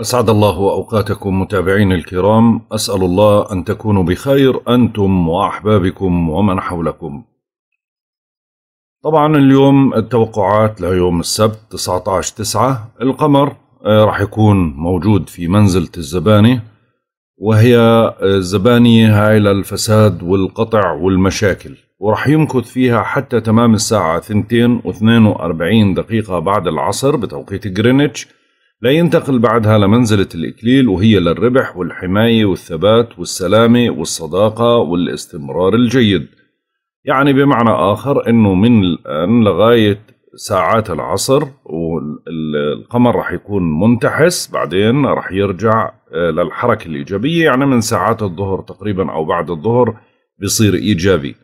أسعد الله أوقاتكم متابعين الكرام أسأل الله أن تكونوا بخير أنتم وأحبابكم ومن حولكم طبعا اليوم التوقعات ليوم السبت 19-9 القمر آه، راح يكون موجود في منزلة الزبانية وهي الزبانية آه، هاي للفساد والقطع والمشاكل وراح يمكث فيها حتى تمام الساعة 2 و42 دقيقة بعد العصر بتوقيت جرينتش لا ينتقل بعدها لمنزلة الإكليل وهي للربح والحماية والثبات والسلامة والصداقة والاستمرار الجيد يعني بمعنى آخر أنه من الآن لغاية ساعات العصر والقمر رح يكون منتحس بعدين رح يرجع آه، للحركة الإيجابية يعني من ساعات الظهر تقريبا أو بعد الظهر بصير إيجابي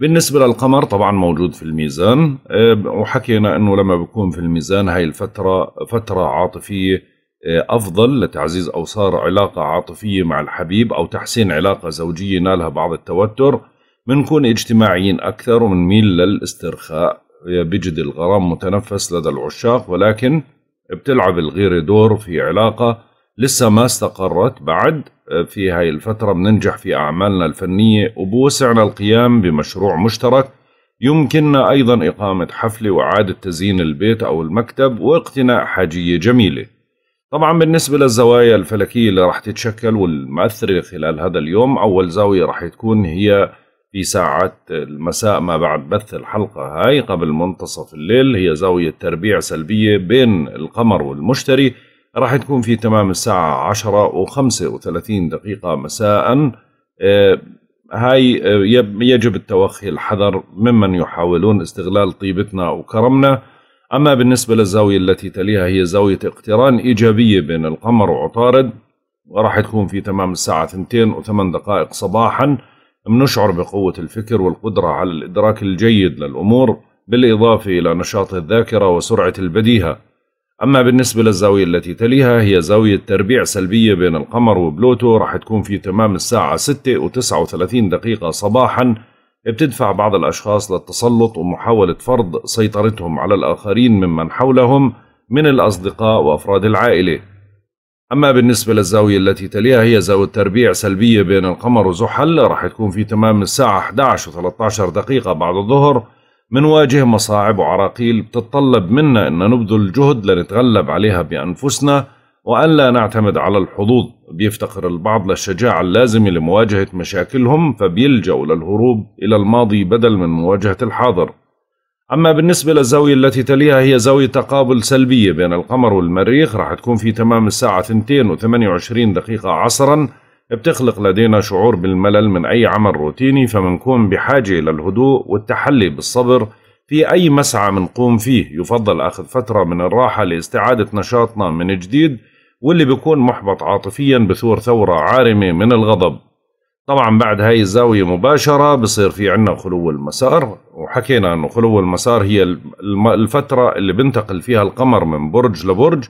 بالنسبة للقمر طبعا موجود في الميزان آه، وحكينا أنه لما بكون في الميزان هاي الفترة فترة عاطفية آه، أفضل لتعزيز أو صار علاقة عاطفية مع الحبيب أو تحسين علاقة زوجية نالها بعض التوتر بنكون اجتماعيين أكثر وبنميل للاسترخاء آه، بجد الغرام متنفس لدى العشاق ولكن بتلعب الغيرة دور في علاقة لسه ما استقرت بعد آه، في هاي الفترة بننجح في أعمالنا الفنية وبوسعنا القيام بمشروع مشترك يمكننا أيضا إقامة حفلة وإعادة تزيين البيت أو المكتب واقتناء حاجية جميلة طبعا بالنسبة للزوايا الفلكية اللي راح تتشكل والمؤثرة خلال هذا اليوم أول زاوية راح تكون هي في ساعات المساء ما بعد بث الحلقة هاي قبل منتصف الليل هي زاوية تربيع سلبية بين القمر والمشتري راح تكون في تمام الساعة 10 و35 دقيقة مساء آه، هاي آه، يجب التوخي الحذر ممن يحاولون استغلال طيبتنا وكرمنا أما بالنسبة للزاوية التي تليها هي زاوية اقتران إيجابية بين القمر وعطارد وراح تكون في تمام الساعة ثنتين وثمان دقائق صباحا بنشعر بقوة الفكر والقدرة على الإدراك الجيد للأمور بالإضافة إلى نشاط الذاكرة وسرعة البديهة أما بالنسبة للزاوية التي تليها هي زاوية تربيع سلبية بين القمر وبلوتو راح تكون في تمام الساعة 6 و 39 دقيقة صباحا بتدفع بعض الأشخاص للتسلط ومحاولة فرض سيطرتهم على الآخرين ممن حولهم من الأصدقاء وأفراد العائلة أما بالنسبة للزاوية التي تليها هي زاوية تربيع سلبية بين القمر وزحل راح تكون في تمام الساعة 11 و 13 دقيقة بعد الظهر منواجه مصاعب وعراقيل بتتطلب منا أن نبذل جهد لنتغلب عليها بأنفسنا وأن لا نعتمد على الحظوظ بيفتقر البعض للشجاعة اللازمة لمواجهة مشاكلهم فبيلجأوا للهروب إلى الماضي بدل من مواجهة الحاضر أما بالنسبة للزاوية التي تليها هي زاوية تقابل سلبية بين القمر والمريخ راح تكون في تمام الساعة 2 و28 دقيقة عصرا بتخلق لدينا شعور بالملل من أي عمل روتيني فمنكون بحاجة إلى الهدوء والتحلي بالصبر في أي مسعى منقوم فيه يفضل أخذ فترة من الراحة لاستعادة نشاطنا من جديد واللي بيكون محبط عاطفيا بثور ثورة عارمة من الغضب طبعا بعد هاي الزاوية مباشرة بصير في عنا خلو المسار وحكينا أنه خلو المسار هي الفترة اللي بنتقل فيها القمر من برج لبرج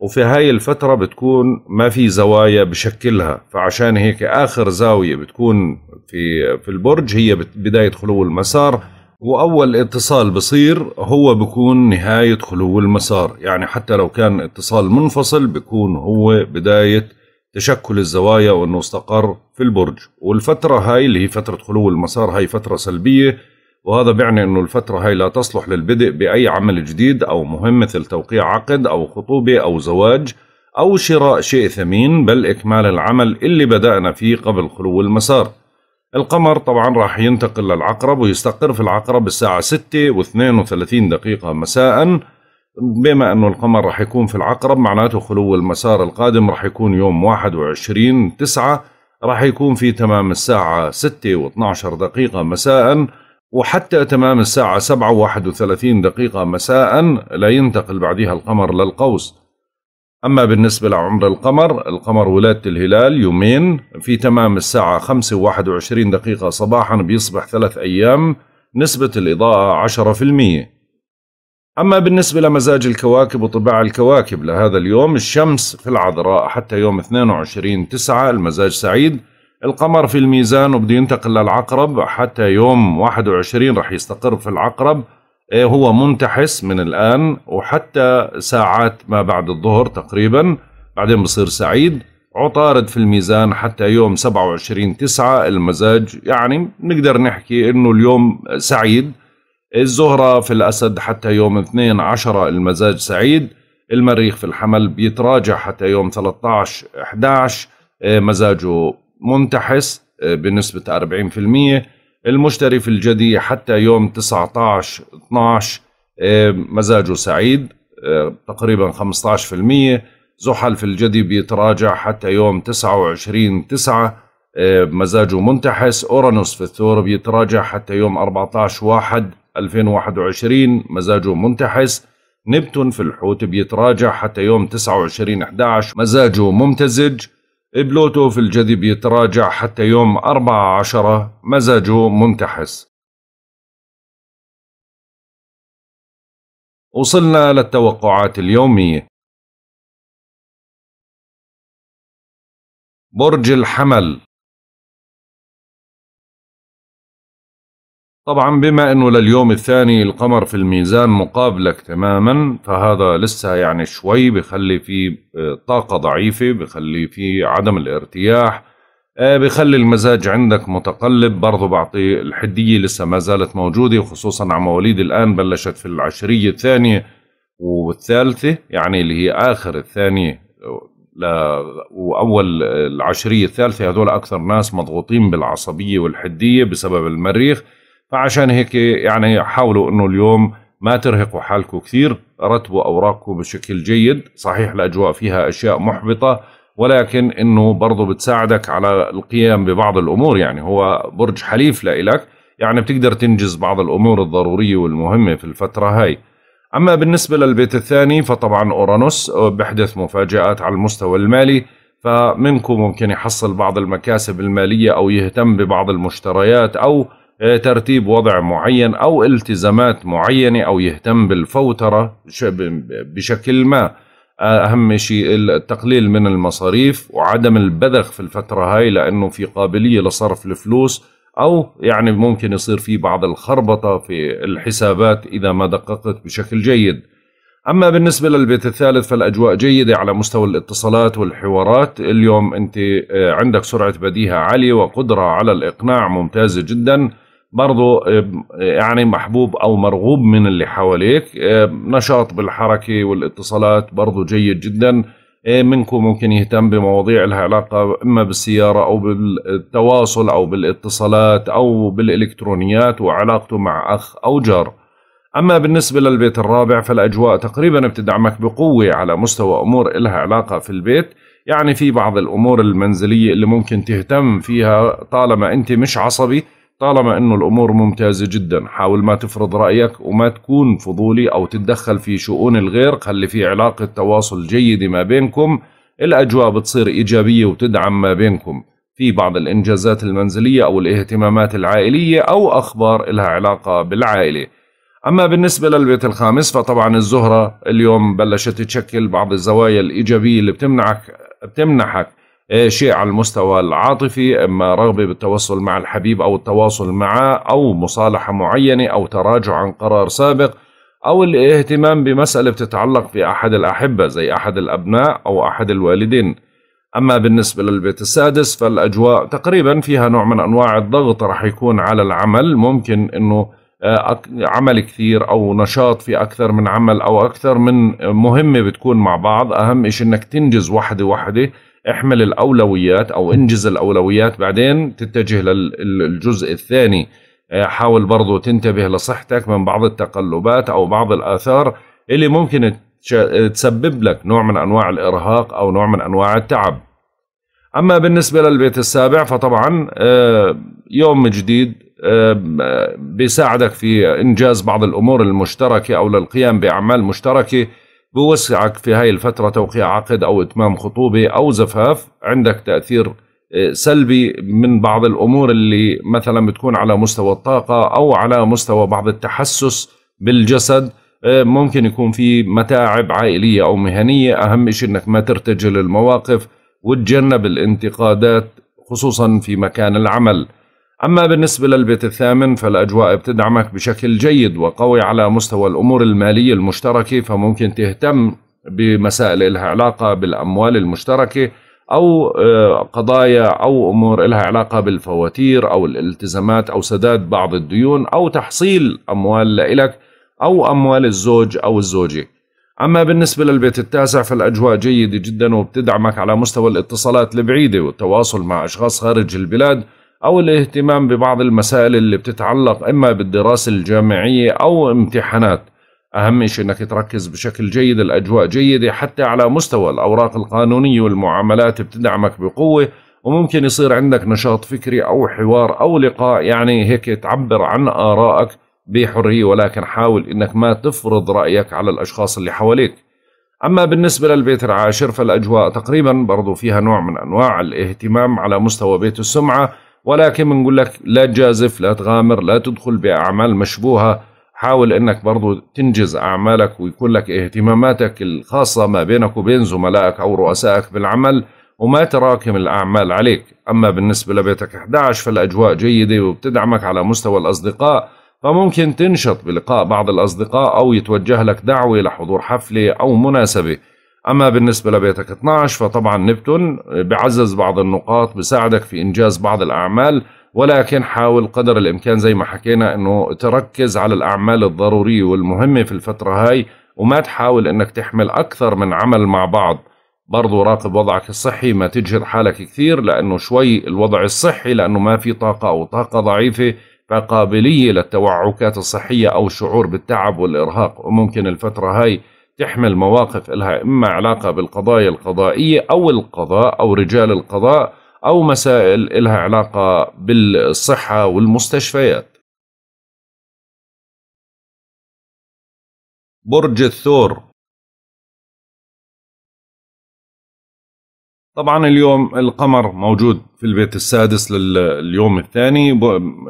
وفي هاي الفترة بتكون ما في زوايا بشكلها فعشان هيك آخر زاوية بتكون في, في البرج هي بداية خلو المسار وأول اتصال بصير هو بكون نهاية خلو المسار يعني حتى لو كان اتصال منفصل بكون هو بداية تشكل الزوايا وأنه استقر في البرج والفترة هاي اللي هي فترة خلو المسار هاي فترة سلبية وهذا بيعني أنه الفترة هاي لا تصلح للبدء بأي عمل جديد أو مهم مثل توقيع عقد أو خطوبة أو زواج أو شراء شيء ثمين بل إكمال العمل اللي بدأنا فيه قبل خلو المسار القمر طبعا راح ينتقل للعقرب ويستقر في العقرب الساعة 6 و32 دقيقة مساءً بما أنه القمر راح يكون في العقرب معناته خلو المسار القادم راح يكون يوم 21 تسعة راح يكون في تمام الساعة 6 و12 دقيقة مساء وحتى تمام الساعة وواحد وثلاثين دقيقة مساء لا ينتقل بعدها القمر للقوس أما بالنسبة لعمر القمر القمر ولادة الهلال يومين في تمام الساعة وواحد وعشرين دقيقة صباحا بيصبح ثلاث أيام نسبة الإضاءة 10% أما بالنسبة لمزاج الكواكب وطباع الكواكب لهذا اليوم الشمس في العذراء حتى يوم 22 تسعة المزاج سعيد القمر في الميزان وبده ينتقل للعقرب حتى يوم 21 رح يستقر في العقرب إيه، هو منتحس من الآن وحتى ساعات ما بعد الظهر تقريبا بعدين بصير سعيد عطارد في الميزان حتى يوم 27 تسعة المزاج يعني نقدر نحكي انه اليوم سعيد الزهرة في الأسد حتى يوم 2 عشرة المزاج سعيد المريخ في الحمل بيتراجع حتى يوم 13 11 إيه، مزاجه منتحس آه، بنسبة 40% المشتري في الجدي حتى يوم 19 12 آه، مزاجه سعيد آه، تقريبا 15% زحل في الجدي بيتراجع حتى يوم 29 9 مزاجه منتحس أورانوس في الثور بيتراجع حتى يوم 14 1 2021 مزاجه منتحس نبتون في الحوت بيتراجع حتى يوم 29 11 مزاجه ممتزج بلوتو في الجذب يتراجع حتى يوم 14 مزاجه منتحس وصلنا للتوقعات اليومية برج الحمل طبعا بما انه لليوم الثاني القمر في الميزان مقابلك تماما فهذا لسه يعني شوي بخلي فيه آه، طاقة ضعيفة بخلي فيه عدم الارتياح آه، بخلي المزاج عندك متقلب برضو بعطي الحدية لسه ما زالت موجودة وخصوصا على مواليد الآن بلشت في العشرية الثانية والثالثة يعني اللي هي آخر الثانية آه، وأول العشرية الثالثة هذول أكثر ناس مضغوطين بالعصبية والحدية بسبب المريخ فعشان هيك يعني حاولوا انه اليوم ما ترهقوا حالكم كثير رتبوا اوراقكم بشكل جيد صحيح الاجواء فيها اشياء محبطه ولكن انه برضه بتساعدك على القيام ببعض الامور يعني هو برج حليف لإلك يعني بتقدر تنجز بعض الامور الضروريه والمهمه في الفتره هاي اما بالنسبه للبيت الثاني فطبعا اورانوس بحدث مفاجات على المستوى المالي فمنكم ممكن يحصل بعض المكاسب الماليه او يهتم ببعض المشتريات او آه، ترتيب وضع معين أو التزامات معينة أو يهتم بالفوترة بشكل ما آه، أهم شيء التقليل من المصاريف وعدم البذخ في الفترة هاي لأنه في قابلية لصرف الفلوس أو يعني ممكن يصير في بعض الخربطة في الحسابات إذا ما دققت بشكل جيد أما بالنسبة للبيت الثالث فالأجواء جيدة على مستوى الاتصالات والحوارات اليوم أنت آه، عندك سرعة بديهة عالية وقدرة على الإقناع ممتازة جداً برضو يعني محبوب او مرغوب من اللي حواليك نشاط بالحركه والاتصالات برضو جيد جدا آه، منكم ممكن يهتم بمواضيع لها علاقه اما بالسياره او بالتواصل او بالاتصالات او بالالكترونيات وعلاقته مع اخ او جار اما بالنسبه للبيت الرابع فالاجواء تقريبا بتدعمك بقوه على مستوى امور لها علاقه في البيت يعني في بعض الامور المنزليه اللي ممكن تهتم فيها طالما انت مش عصبي طالما انه الامور ممتازه جدا حاول ما تفرض رايك وما تكون فضولي او تتدخل في شؤون الغير خلي في علاقه تواصل جيده ما بينكم الاجواء بتصير ايجابيه وتدعم ما بينكم في بعض الانجازات المنزليه او الاهتمامات العائليه او اخبار لها علاقه بالعائله اما بالنسبه للبيت الخامس فطبعا الزهره اليوم بلشت تشكل بعض الزوايا الايجابيه اللي بتمنعك بتمنحك إيه، شيء على المستوى العاطفي اما رغبه بالتوصل مع الحبيب او التواصل معه او مصالحه معينه او تراجع عن قرار سابق او الاهتمام بمساله بتتعلق في احد الاحبه زي احد الابناء او احد الوالدين. اما بالنسبه للبيت السادس فالاجواء تقريبا فيها نوع من انواع الضغط راح يكون على العمل ممكن انه آه، عمل كثير او نشاط في اكثر من عمل او اكثر من مهمه بتكون مع بعض اهم شيء انك تنجز وحده وحده احمل الاولويات او انجز الاولويات بعدين تتجه للجزء الثاني آه، حاول برضو تنتبه لصحتك من بعض التقلبات او بعض الاثار اللي ممكن تسبب لك نوع من انواع الارهاق او نوع من انواع التعب اما بالنسبه للبيت السابع فطبعا آه، يوم جديد آه، بيساعدك في انجاز بعض الامور المشتركه او للقيام باعمال مشتركه بوسعك في هاي الفترة توقيع عقد أو إتمام خطوبة أو زفاف عندك تأثير آه، سلبي من بعض الأمور اللي مثلا بتكون على مستوى الطاقة أو على مستوى بعض التحسس بالجسد آه، ممكن يكون في متاعب عائلية أو مهنية أهم شيء أنك ما ترتجل المواقف وتجنب الانتقادات خصوصا في مكان العمل أما بالنسبة للبيت الثامن فالأجواء بتدعمك بشكل جيد وقوي على مستوى الأمور المالية المشتركة فممكن تهتم بمسائل لها علاقة بالأموال المشتركة أو آه، قضايا أو أمور لها علاقة بالفواتير أو الالتزامات أو سداد بعض الديون أو تحصيل أموال لإلك أو أموال الزوج أو الزوجة أما بالنسبة للبيت التاسع فالأجواء جيدة جدا وبتدعمك على مستوى الاتصالات البعيدة والتواصل مع أشخاص خارج البلاد أو الاهتمام ببعض المسائل اللي بتتعلق إما بالدراسة الجامعية أو امتحانات أهم شيء أنك تركز بشكل جيد الأجواء جيدة حتى على مستوى الأوراق القانونية والمعاملات بتدعمك بقوة وممكن يصير عندك نشاط فكري أو حوار أو لقاء يعني هيك تعبر عن آرائك بحرية ولكن حاول أنك ما تفرض رأيك على الأشخاص اللي حواليك أما بالنسبة للبيت العاشر فالأجواء تقريبا برضو فيها نوع من أنواع الاهتمام على مستوى بيت السمعة ولكن بنقول لك لا تجازف لا تغامر لا تدخل بأعمال مشبوهة حاول أنك برضو تنجز أعمالك ويكون لك اهتماماتك الخاصة ما بينك وبين زملائك أو رؤسائك بالعمل وما تراكم الأعمال عليك أما بالنسبة لبيتك 11 فالأجواء جيدة وبتدعمك على مستوى الأصدقاء فممكن تنشط بلقاء بعض الأصدقاء أو يتوجه لك دعوة لحضور حفلة أو مناسبة أما بالنسبة لبيتك 12 فطبعا نبتون بعزز بعض النقاط بساعدك في إنجاز بعض الأعمال ولكن حاول قدر الإمكان زي ما حكينا أنه تركز على الأعمال الضرورية والمهمة في الفترة هاي وما تحاول أنك تحمل أكثر من عمل مع بعض برضو راقب وضعك الصحي ما تجهد حالك كثير لأنه شوي الوضع الصحي لأنه ما في طاقة أو طاقة ضعيفة فقابلية للتوعكات الصحية أو الشعور بالتعب والإرهاق وممكن الفترة هاي تحمل مواقف لها إما علاقة بالقضايا القضائية أو القضاء أو رجال القضاء أو مسائل لها علاقة بالصحة والمستشفيات برج الثور طبعا اليوم القمر موجود في البيت السادس لليوم الثاني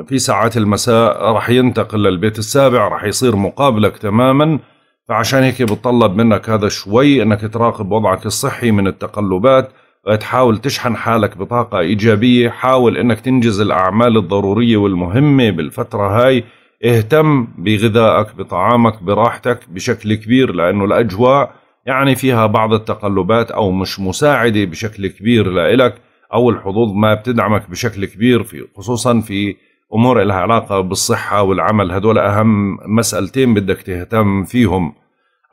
في ساعات المساء راح ينتقل للبيت السابع راح يصير مقابلك تماما فعشان هيك بتطلب منك هذا شوي انك تراقب وضعك الصحي من التقلبات تحاول تشحن حالك بطاقة إيجابية حاول أنك تنجز الأعمال الضرورية والمهمة بالفترة هاي اهتم بغذائك بطعامك براحتك بشكل كبير لأنه الأجواء يعني فيها بعض التقلبات أو مش مساعدة بشكل كبير لإلك أو الحظوظ ما بتدعمك بشكل كبير في خصوصا في امور لها علاقه بالصحه والعمل هذول اهم مسالتين بدك تهتم فيهم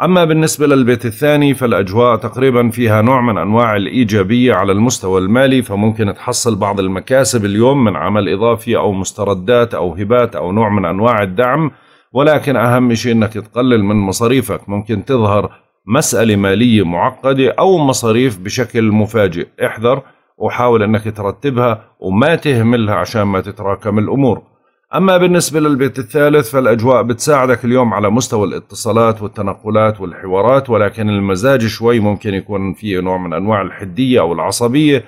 اما بالنسبه للبيت الثاني فالاجواء تقريبا فيها نوع من انواع الايجابيه على المستوى المالي فممكن تحصل بعض المكاسب اليوم من عمل اضافي او مستردات او هبات او نوع من انواع الدعم ولكن اهم شيء انك تقلل من مصاريفك ممكن تظهر مساله ماليه معقده او مصاريف بشكل مفاجئ احذر وحاول أنك ترتبها وما تهملها عشان ما تتراكم الأمور أما بالنسبة للبيت الثالث فالأجواء بتساعدك اليوم على مستوى الاتصالات والتنقلات والحوارات ولكن المزاج شوي ممكن يكون فيه نوع من أنواع الحدية أو العصبية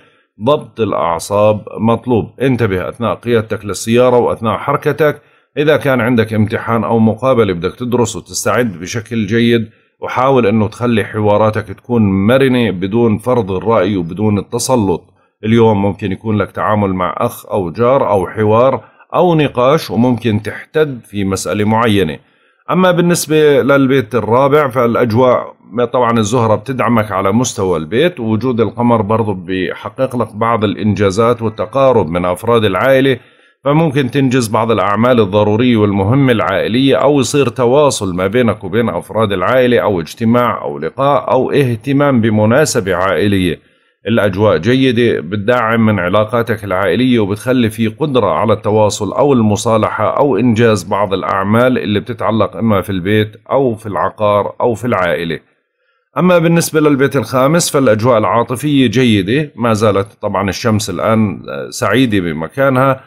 ضبط الأعصاب مطلوب انتبه أثناء قيادتك للسيارة وأثناء حركتك إذا كان عندك امتحان أو مقابلة بدك تدرس وتستعد بشكل جيد وحاول أنه تخلي حواراتك تكون مرنة بدون فرض الرأي وبدون التسلط اليوم ممكن يكون لك تعامل مع أخ أو جار أو حوار أو نقاش وممكن تحتد في مسألة معينة أما بالنسبة للبيت الرابع فالأجواء طبعا الزهرة بتدعمك على مستوى البيت ووجود القمر برضو بيحقق لك بعض الإنجازات والتقارب من أفراد العائلة فممكن تنجز بعض الأعمال الضرورية والمهمة العائلية أو يصير تواصل ما بينك وبين أفراد العائلة أو اجتماع أو لقاء أو اهتمام بمناسبة عائلية الاجواء جيده بتدعم من علاقاتك العائليه وبتخلي في قدره على التواصل او المصالحه او انجاز بعض الاعمال اللي بتتعلق اما في البيت او في العقار او في العائله اما بالنسبه للبيت الخامس فالاجواء العاطفيه جيده ما زالت طبعا الشمس الان سعيده بمكانها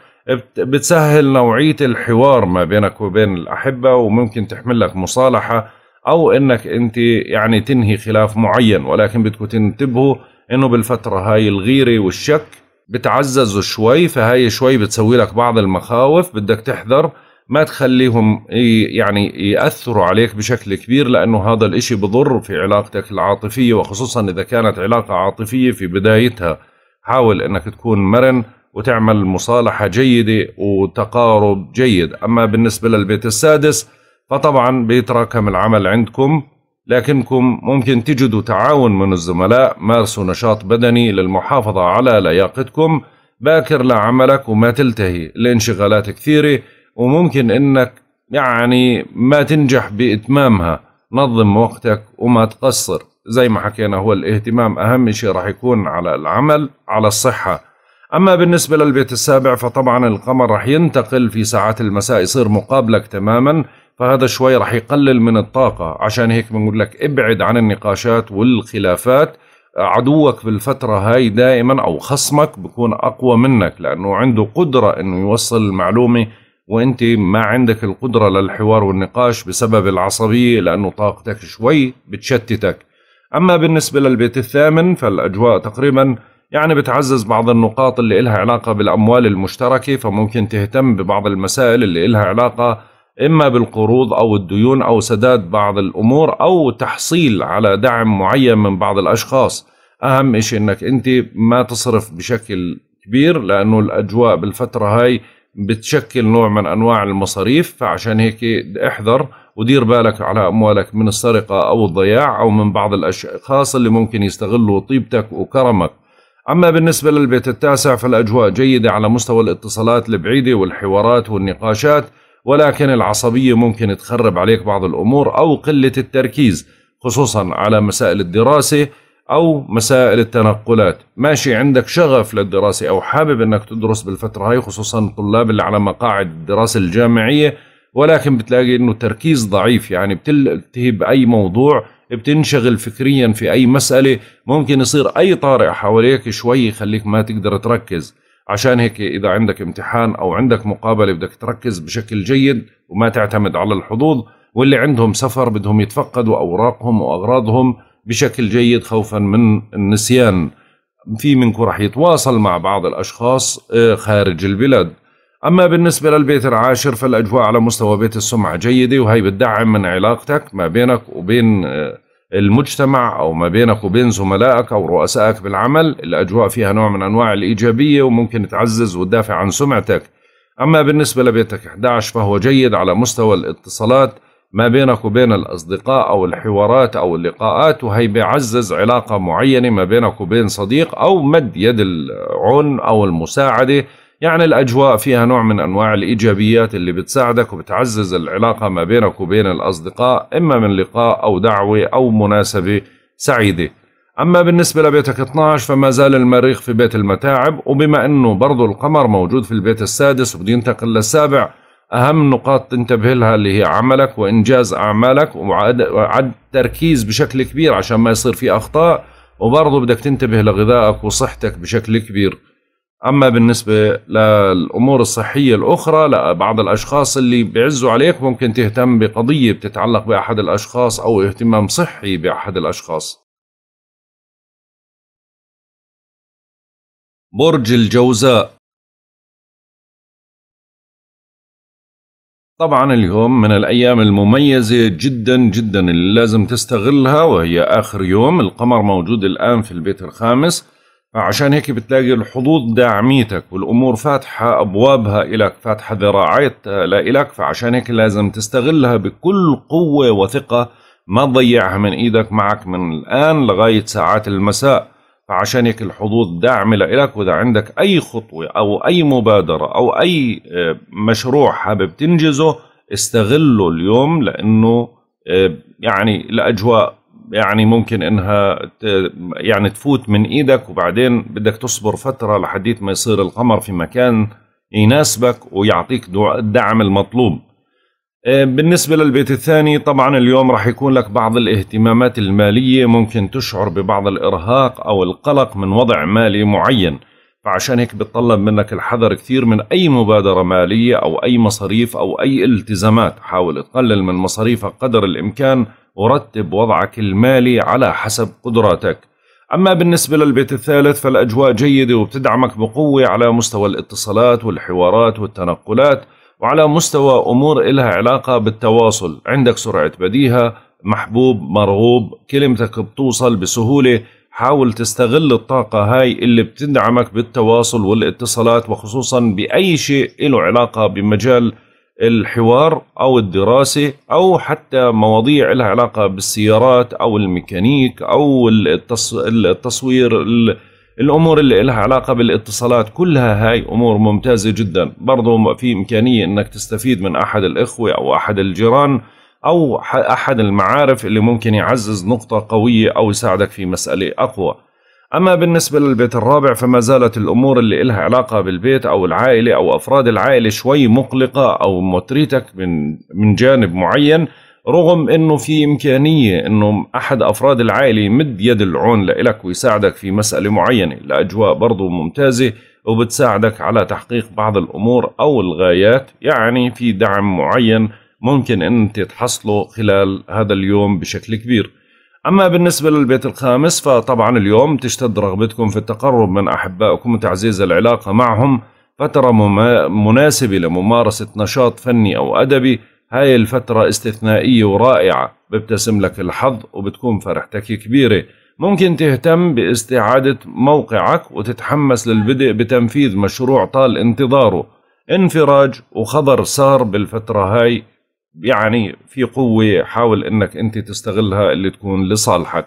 بتسهل نوعيه الحوار ما بينك وبين الاحبه وممكن تحمل لك مصالحه او انك انت يعني تنهي خلاف معين ولكن بدكم تنتبهوا انه بالفترة هاي الغيرة والشك بتعززوا شوي فهاي شوي بتسوي لك بعض المخاوف بدك تحذر ما تخليهم يعني يأثروا عليك بشكل كبير لأنه هذا الإشي بضر في علاقتك العاطفية وخصوصا إذا كانت علاقة عاطفية في بدايتها حاول أنك تكون مرن وتعمل مصالحة جيدة وتقارب جيد أما بالنسبة للبيت السادس فطبعا بيتراكم العمل عندكم لكنكم ممكن تجدوا تعاون من الزملاء مارسوا نشاط بدني للمحافظة على لياقتكم باكر لعملك وما تلتهي الانشغالات كثيرة وممكن انك يعني ما تنجح بإتمامها نظم وقتك وما تقصر زي ما حكينا هو الاهتمام أهم شيء راح يكون على العمل على الصحة أما بالنسبة للبيت السابع فطبعا القمر راح ينتقل في ساعات المساء يصير مقابلك تماما فهذا شوي رح يقلل من الطاقة عشان هيك بنقول لك ابعد عن النقاشات والخلافات عدوك بالفترة هاي دائما أو خصمك بكون أقوى منك لأنه عنده قدرة أنه يوصل المعلومة وانت ما عندك القدرة للحوار والنقاش بسبب العصبية لأنه طاقتك شوي بتشتتك أما بالنسبة للبيت الثامن فالأجواء تقريبا يعني بتعزز بعض النقاط اللي إلها علاقة بالأموال المشتركة فممكن تهتم ببعض المسائل اللي إلها علاقة إما بالقروض أو الديون أو سداد بعض الأمور أو تحصيل على دعم معين من بعض الأشخاص أهم شيء أنك أنت ما تصرف بشكل كبير لأنه الأجواء بالفترة هاي بتشكل نوع من أنواع المصاريف فعشان هيك احذر ودير بالك على أموالك من السرقة أو الضياع أو من بعض الأشخاص اللي ممكن يستغلوا طيبتك وكرمك أما بالنسبة للبيت التاسع فالأجواء جيدة على مستوى الاتصالات البعيدة والحوارات والنقاشات ولكن العصبية ممكن تخرب عليك بعض الأمور أو قلة التركيز خصوصا على مسائل الدراسة أو مسائل التنقلات ماشي عندك شغف للدراسة أو حابب أنك تدرس بالفترة هاي خصوصا الطلاب اللي على مقاعد الدراسة الجامعية ولكن بتلاقي أنه التركيز ضعيف يعني بتلتهي بأي موضوع بتنشغل فكريا في أي مسألة ممكن يصير أي طارئ حواليك شوي يخليك ما تقدر تركز عشان هيك اذا عندك امتحان او عندك مقابله بدك تركز بشكل جيد وما تعتمد على الحظوظ واللي عندهم سفر بدهم يتفقدوا اوراقهم واغراضهم بشكل جيد خوفا من النسيان في منكم رح يتواصل مع بعض الاشخاص آه، خارج البلاد أما بالنسبة للبيت العاشر فالأجواء على مستوى بيت السمعة جيدة وهي بتدعم من علاقتك ما بينك وبين آه، المجتمع أو ما بينك وبين زملائك أو رؤسائك بالعمل الأجواء فيها نوع من أنواع الإيجابية وممكن تعزز وتدافع عن سمعتك أما بالنسبة لبيتك 11 فهو جيد على مستوى الاتصالات ما بينك وبين الأصدقاء أو الحوارات أو اللقاءات وهي بيعزز علاقة معينة ما بينك وبين صديق أو مد يد العون أو المساعدة يعني الأجواء فيها نوع من أنواع الإيجابيات اللي بتساعدك وبتعزز العلاقة ما بينك وبين الأصدقاء إما من لقاء أو دعوة أو مناسبة سعيدة أما بالنسبة لبيتك 12 فما زال المريخ في بيت المتاعب وبما أنه برضو القمر موجود في البيت السادس وبده ينتقل للسابع أهم نقاط تنتبه لها اللي هي عملك وإنجاز أعمالك وعد تركيز بشكل كبير عشان ما يصير في أخطاء وبرضه بدك تنتبه لغذائك وصحتك بشكل كبير اما بالنسبه للامور الصحيه الاخرى لبعض الاشخاص اللي بيعزوا عليك ممكن تهتم بقضيه بتتعلق باحد الاشخاص او اهتمام صحي باحد الاشخاص برج الجوزاء طبعا اليوم من الأيام المميزة جدا جدا اللي لازم تستغلها وهي آخر يوم القمر موجود الآن في البيت الخامس عشان هيك بتلاقي الحظوظ داعميتك والامور فاتحه ابوابها لك فاتحه ذراعيتها لك فعشان هيك لازم تستغلها بكل قوه وثقه ما تضيعها من ايدك معك من الان لغايه ساعات المساء فعشان هيك الحظوظ داعمه لك واذا عندك اي خطوه او اي مبادره او اي آه، مشروع حابب تنجزه استغله اليوم لانه آه، يعني الاجواء يعني ممكن انها يعني تفوت من ايدك وبعدين بدك تصبر فتره لحديت ما يصير القمر في مكان يناسبك ويعطيك الدعم المطلوب آه، بالنسبة للبيت الثاني طبعا اليوم راح يكون لك بعض الاهتمامات المالية ممكن تشعر ببعض الإرهاق أو القلق من وضع مالي معين فعشان هيك بتطلب منك الحذر كثير من أي مبادرة مالية أو أي مصاريف أو أي التزامات حاول تقلل من مصاريفك قدر الإمكان ورتب وضعك المالي على حسب قدراتك أما بالنسبة للبيت الثالث فالأجواء جيدة وبتدعمك بقوة على مستوى الاتصالات والحوارات والتنقلات وعلى مستوى أمور إلها علاقة بالتواصل عندك سرعة بديهة محبوب مرغوب كلمتك بتوصل بسهولة حاول تستغل الطاقة هاي اللي بتدعمك بالتواصل والاتصالات وخصوصا بأي شيء له علاقة بمجال الحوار أو الدراسة أو حتى مواضيع لها علاقة بالسيارات أو الميكانيك أو التص... التصوير الأمور اللي لها علاقة بالاتصالات كلها هاي أمور ممتازة جدا برضو في إمكانية أنك تستفيد من أحد الإخوة أو أحد الجيران أو أحد المعارف اللي ممكن يعزز نقطة قوية أو يساعدك في مسألة أقوى أما بالنسبة للبيت الرابع فما زالت الأمور اللي إلها علاقة بالبيت أو العائلة أو أفراد العائلة شوي مقلقة أو متريتك من, من جانب معين رغم أنه في إمكانية أنه أحد أفراد العائلة يمد يد العون لإلك ويساعدك في مسألة معينة الأجواء برضو ممتازة وبتساعدك على تحقيق بعض الأمور أو الغايات يعني في دعم معين ممكن أن تحصله خلال هذا اليوم بشكل كبير أما بالنسبة للبيت الخامس فطبعا اليوم تشتد رغبتكم في التقرب من أحبائكم وتعزيز العلاقة معهم فترة مناسبة لممارسة نشاط فني أو أدبي هاي الفترة استثنائية ورائعة بيبتسم لك الحظ وبتكون فرحتك كبيرة ممكن تهتم باستعادة موقعك وتتحمس للبدء بتنفيذ مشروع طال انتظاره انفراج وخضر صار بالفترة هاي يعني في قوه حاول انك انت تستغلها اللي تكون لصالحك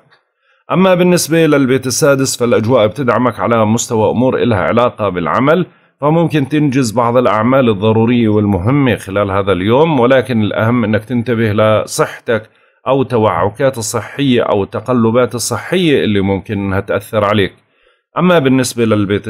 اما بالنسبه للبيت السادس فالاجواء بتدعمك على مستوى امور إلها علاقه بالعمل فممكن تنجز بعض الاعمال الضروريه والمهمه خلال هذا اليوم ولكن الاهم انك تنتبه لصحتك او توعكات الصحيه او التقلبات الصحيه اللي ممكن انها تاثر عليك أما بالنسبة للبيت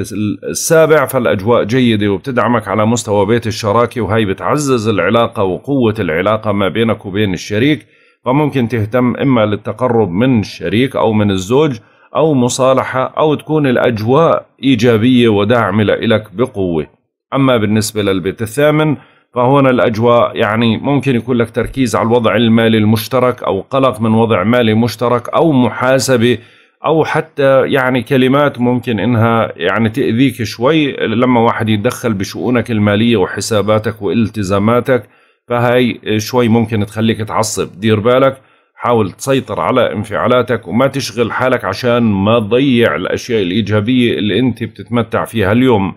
السابع فالأجواء جيدة وبتدعمك على مستوى بيت الشراكة وهي بتعزز العلاقة وقوة العلاقة ما بينك وبين الشريك فممكن تهتم إما للتقرب من الشريك أو من الزوج أو مصالحة أو تكون الأجواء إيجابية وداعمة لإلك بقوة أما بالنسبة للبيت الثامن فهون الأجواء يعني ممكن يكون لك تركيز على الوضع المالي المشترك أو قلق من وضع مالي مشترك أو محاسبة او حتى يعني كلمات ممكن انها يعني تاذيك شوي لما واحد يتدخل بشؤونك الماليه وحساباتك والتزاماتك فهي شوي ممكن تخليك تعصب دير بالك حاول تسيطر على انفعالاتك وما تشغل حالك عشان ما تضيع الاشياء الايجابيه اللي انت بتتمتع فيها اليوم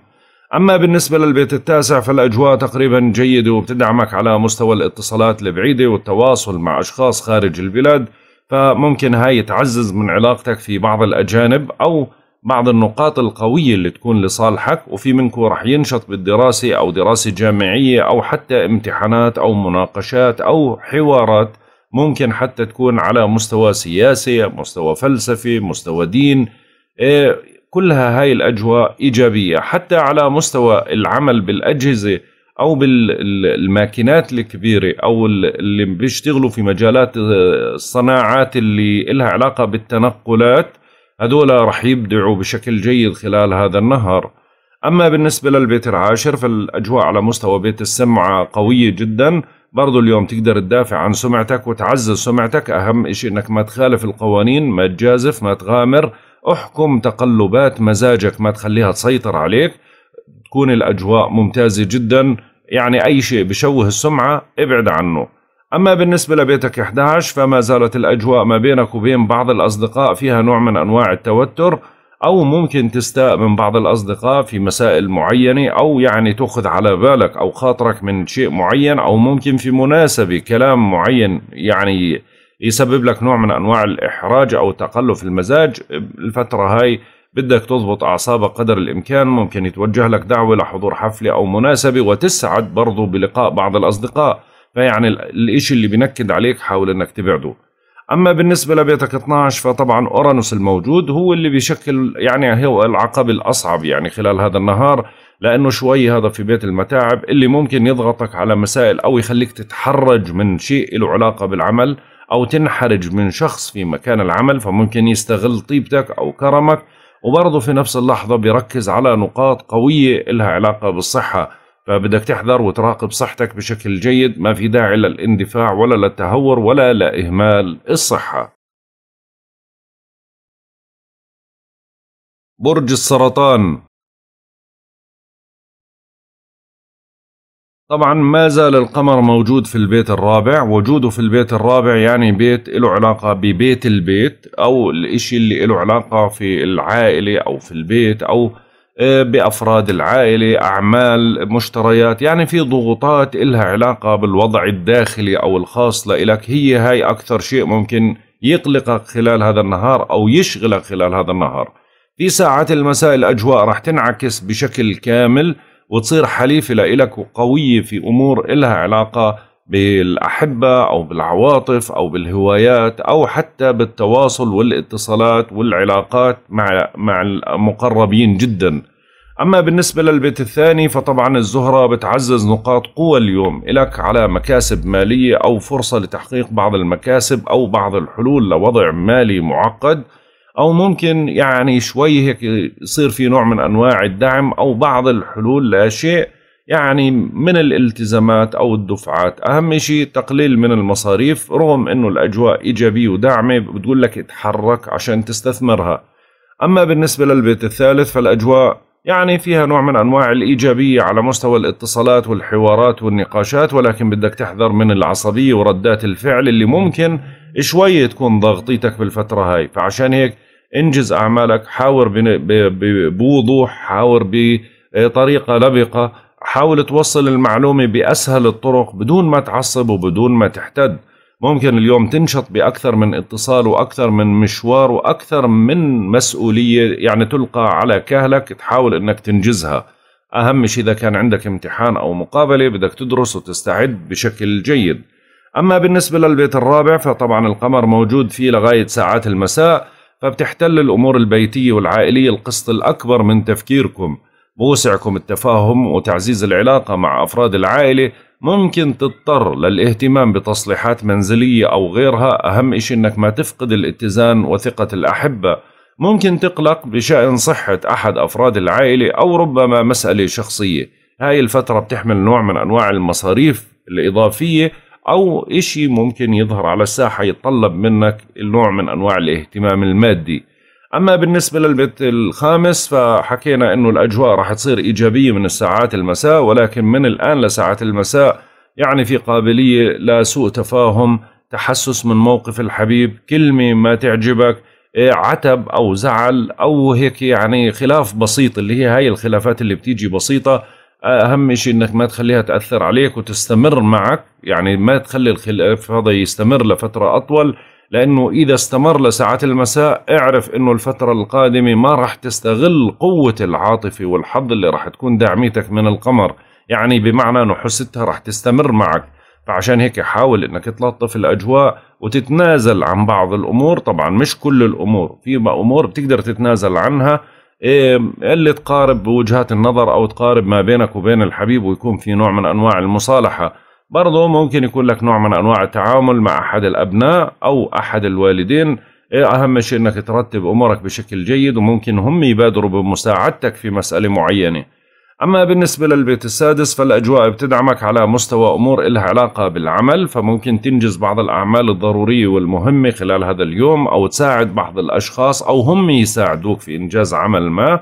اما بالنسبه للبيت التاسع فالاجواء تقريبا جيده وبتدعمك على مستوى الاتصالات البعيده والتواصل مع اشخاص خارج البلاد فممكن هاي تعزز من علاقتك في بعض الأجانب أو بعض النقاط القوية اللي تكون لصالحك وفي منكم رح ينشط بالدراسة أو دراسة جامعية أو حتى امتحانات أو مناقشات أو حوارات ممكن حتى تكون على مستوى سياسي مستوى فلسفي مستوى دين إيه، كلها هاي الأجواء إيجابية حتى على مستوى العمل بالأجهزة او بالماكينات الكبيره او اللي بيشتغلوا في مجالات آه، الصناعات اللي لها علاقه بالتنقلات هذول رح يبدعوا بشكل جيد خلال هذا النهر اما بالنسبه للبيت العاشر فالاجواء على مستوى بيت السمعه قويه جدا برضو اليوم تقدر تدافع عن سمعتك وتعزز سمعتك أهم شيء أنك ما تخالف القوانين ما تجازف ما تغامر احكم تقلبات مزاجك ما تخليها تسيطر عليك تكون الأجواء ممتازة جدا يعني أي شيء بشوه السمعة ابعد عنه أما بالنسبة لبيتك 11 فما زالت الأجواء ما بينك وبين بعض الأصدقاء فيها نوع من أنواع التوتر أو ممكن تستاء من بعض الأصدقاء في مسائل معينة أو يعني تأخذ على بالك أو خاطرك من شيء معين أو ممكن في مناسبة كلام معين يعني يسبب لك نوع من أنواع الإحراج أو تقلف المزاج الفترة هاي بدك تضبط أعصابك قدر الإمكان ممكن يتوجه لك دعوة لحضور حفلة أو مناسبة وتسعد برضو بلقاء بعض الأصدقاء فيعني الإشي اللي بنكد عليك حاول إنك تبعده أما بالنسبة لبيتك 12 فطبعا أورانوس الموجود هو اللي بيشكل يعني هو العقبة الأصعب يعني خلال هذا النهار لأنه شوي هذا في بيت المتاعب اللي ممكن يضغطك على مسائل أو يخليك تتحرج من شيء له علاقة بالعمل أو تنحرج من شخص في مكان العمل فممكن يستغل طيبتك أو كرمك وبرضه في نفس اللحظة بيركز على نقاط قوية لها علاقة بالصحة فبدك تحذر وتراقب صحتك بشكل جيد ما في داعي للاندفاع ولا للتهور ولا لإهمال الصحة برج السرطان طبعا ما زال القمر موجود في البيت الرابع وجوده في البيت الرابع يعني بيت له علاقة ببيت البيت أو الإشي اللي له علاقة في العائلة أو في البيت أو آه، بأفراد العائلة أعمال مشتريات يعني في ضغوطات إلها علاقة بالوضع الداخلي أو الخاص لإلك هي هاي أكثر شيء ممكن يقلقك خلال هذا النهار أو يشغلك خلال هذا النهار في ساعات المساء الأجواء راح تنعكس بشكل كامل وتصير حليفة لإلك وقوية في أمور إلها علاقة بالأحبة أو بالعواطف أو بالهوايات أو حتى بالتواصل والاتصالات والعلاقات مع, مع المقربين جدا أما بالنسبة للبيت الثاني فطبعا الزهرة بتعزز نقاط قوة اليوم إلك على مكاسب مالية أو فرصة لتحقيق بعض المكاسب أو بعض الحلول لوضع مالي معقد او ممكن يعني شوي هيك يصير في نوع من انواع الدعم او بعض الحلول لاشيء يعني من الالتزامات او الدفعات اهم شيء تقليل من المصاريف رغم انه الاجواء ايجابيه وداعمه بتقول لك اتحرك عشان تستثمرها اما بالنسبه للبيت الثالث فالاجواء يعني فيها نوع من انواع الايجابيه على مستوى الاتصالات والحوارات والنقاشات ولكن بدك تحذر من العصبيه وردات الفعل اللي ممكن شوي تكون ضغطيتك بالفتره هاي فعشان هيك انجز اعمالك حاور بوضوح حاور بطريقه لبقه حاول توصل المعلومه باسهل الطرق بدون ما تعصب وبدون ما تحتد ممكن اليوم تنشط باكثر من اتصال واكثر من مشوار واكثر من مسؤوليه يعني تلقى على كهلك تحاول انك تنجزها اهم شيء اذا كان عندك امتحان او مقابله بدك تدرس وتستعد بشكل جيد اما بالنسبه للبيت الرابع فطبعا القمر موجود فيه لغايه ساعات المساء فبتحتل الأمور البيتية والعائلية القسط الأكبر من تفكيركم بوسعكم التفاهم وتعزيز العلاقة مع أفراد العائلة ممكن تضطر للاهتمام بتصليحات منزلية أو غيرها أهم إشي أنك ما تفقد الاتزان وثقة الأحبة ممكن تقلق بشأن صحة أحد أفراد العائلة أو ربما مسألة شخصية هاي الفترة بتحمل نوع من أنواع المصاريف الإضافية او اشي ممكن يظهر على الساحه يتطلب منك النوع من انواع الاهتمام المادي اما بالنسبه للبيت الخامس فحكينا انه الاجواء راح تصير ايجابيه من الساعات المساء ولكن من الان لساعات المساء يعني في قابليه لسوء تفاهم تحسس من موقف الحبيب كلمه ما تعجبك إيه، عتب او زعل او هيك يعني خلاف بسيط اللي هي هاي الخلافات اللي بتيجي بسيطه اهم شيء انك ما تخليها تاثر عليك وتستمر معك يعني ما تخلي الخلاف هذا يستمر لفتره اطول لانه اذا استمر لساعات المساء اعرف انه الفتره القادمه ما راح تستغل قوه العاطفه والحظ اللي راح تكون داعميتك من القمر يعني بمعنى انه حستها راح تستمر معك فعشان هيك حاول انك تلطف الاجواء وتتنازل عن بعض الامور طبعا مش كل الامور في امور بتقدر تتنازل عنها إيه، اللي تقارب وجهات النظر او تقارب ما بينك وبين الحبيب ويكون في نوع من انواع المصالحه برضه ممكن يكون لك نوع من انواع التعامل مع احد الابناء او احد الوالدين إيه، اهم شيء انك ترتب امورك بشكل جيد وممكن هم يبادروا بمساعدتك في مساله معينه أما بالنسبة للبيت السادس فالأجواء بتدعمك على مستوى أمور إلها علاقة بالعمل فممكن تنجز بعض الأعمال الضرورية والمهمة خلال هذا اليوم أو تساعد بعض الأشخاص أو هم يساعدوك في إنجاز عمل ما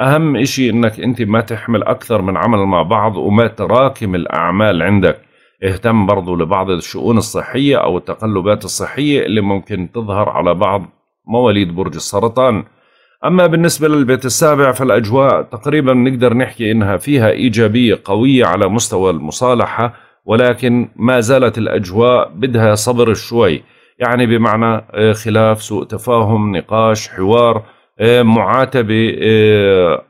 أهم إشي إنك أنت ما تحمل أكثر من عمل مع بعض وما تراكم الأعمال عندك اهتم برضو لبعض الشؤون الصحية أو التقلبات الصحية اللي ممكن تظهر على بعض مواليد برج السرطان أما بالنسبة للبيت السابع فالأجواء تقريبا نقدر نحكي إنها فيها إيجابية قوية على مستوى المصالحة ولكن ما زالت الأجواء بدها صبر شوي يعني بمعنى آه، خلاف سوء تفاهم نقاش حوار آه، معاتبة آه،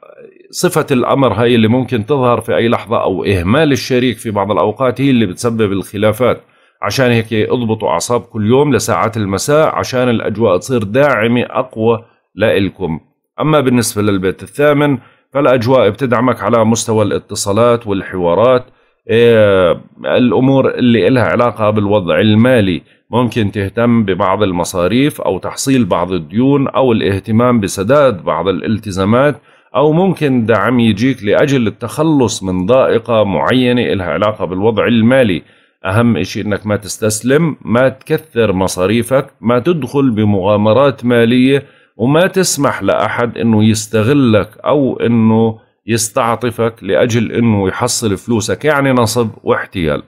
صفة الأمر هاي اللي ممكن تظهر في أي لحظة أو إهمال الشريك في بعض الأوقات هي اللي بتسبب الخلافات عشان هيك اضبطوا أعصاب كل يوم لساعات المساء عشان الأجواء تصير داعمة أقوى لإلكم أما بالنسبة للبيت الثامن فالأجواء بتدعمك على مستوى الاتصالات والحوارات إيه، الأمور اللي إلها علاقة بالوضع المالي ممكن تهتم ببعض المصاريف أو تحصيل بعض الديون أو الاهتمام بسداد بعض الالتزامات أو ممكن دعم يجيك لأجل التخلص من ضائقة معينة إلها علاقة بالوضع المالي أهم إشي إنك ما تستسلم ما تكثر مصاريفك ما تدخل بمغامرات مالية وما تسمح لأحد أنه يستغلك أو أنه يستعطفك لأجل أنه يحصل فلوسك يعني نصب واحتيال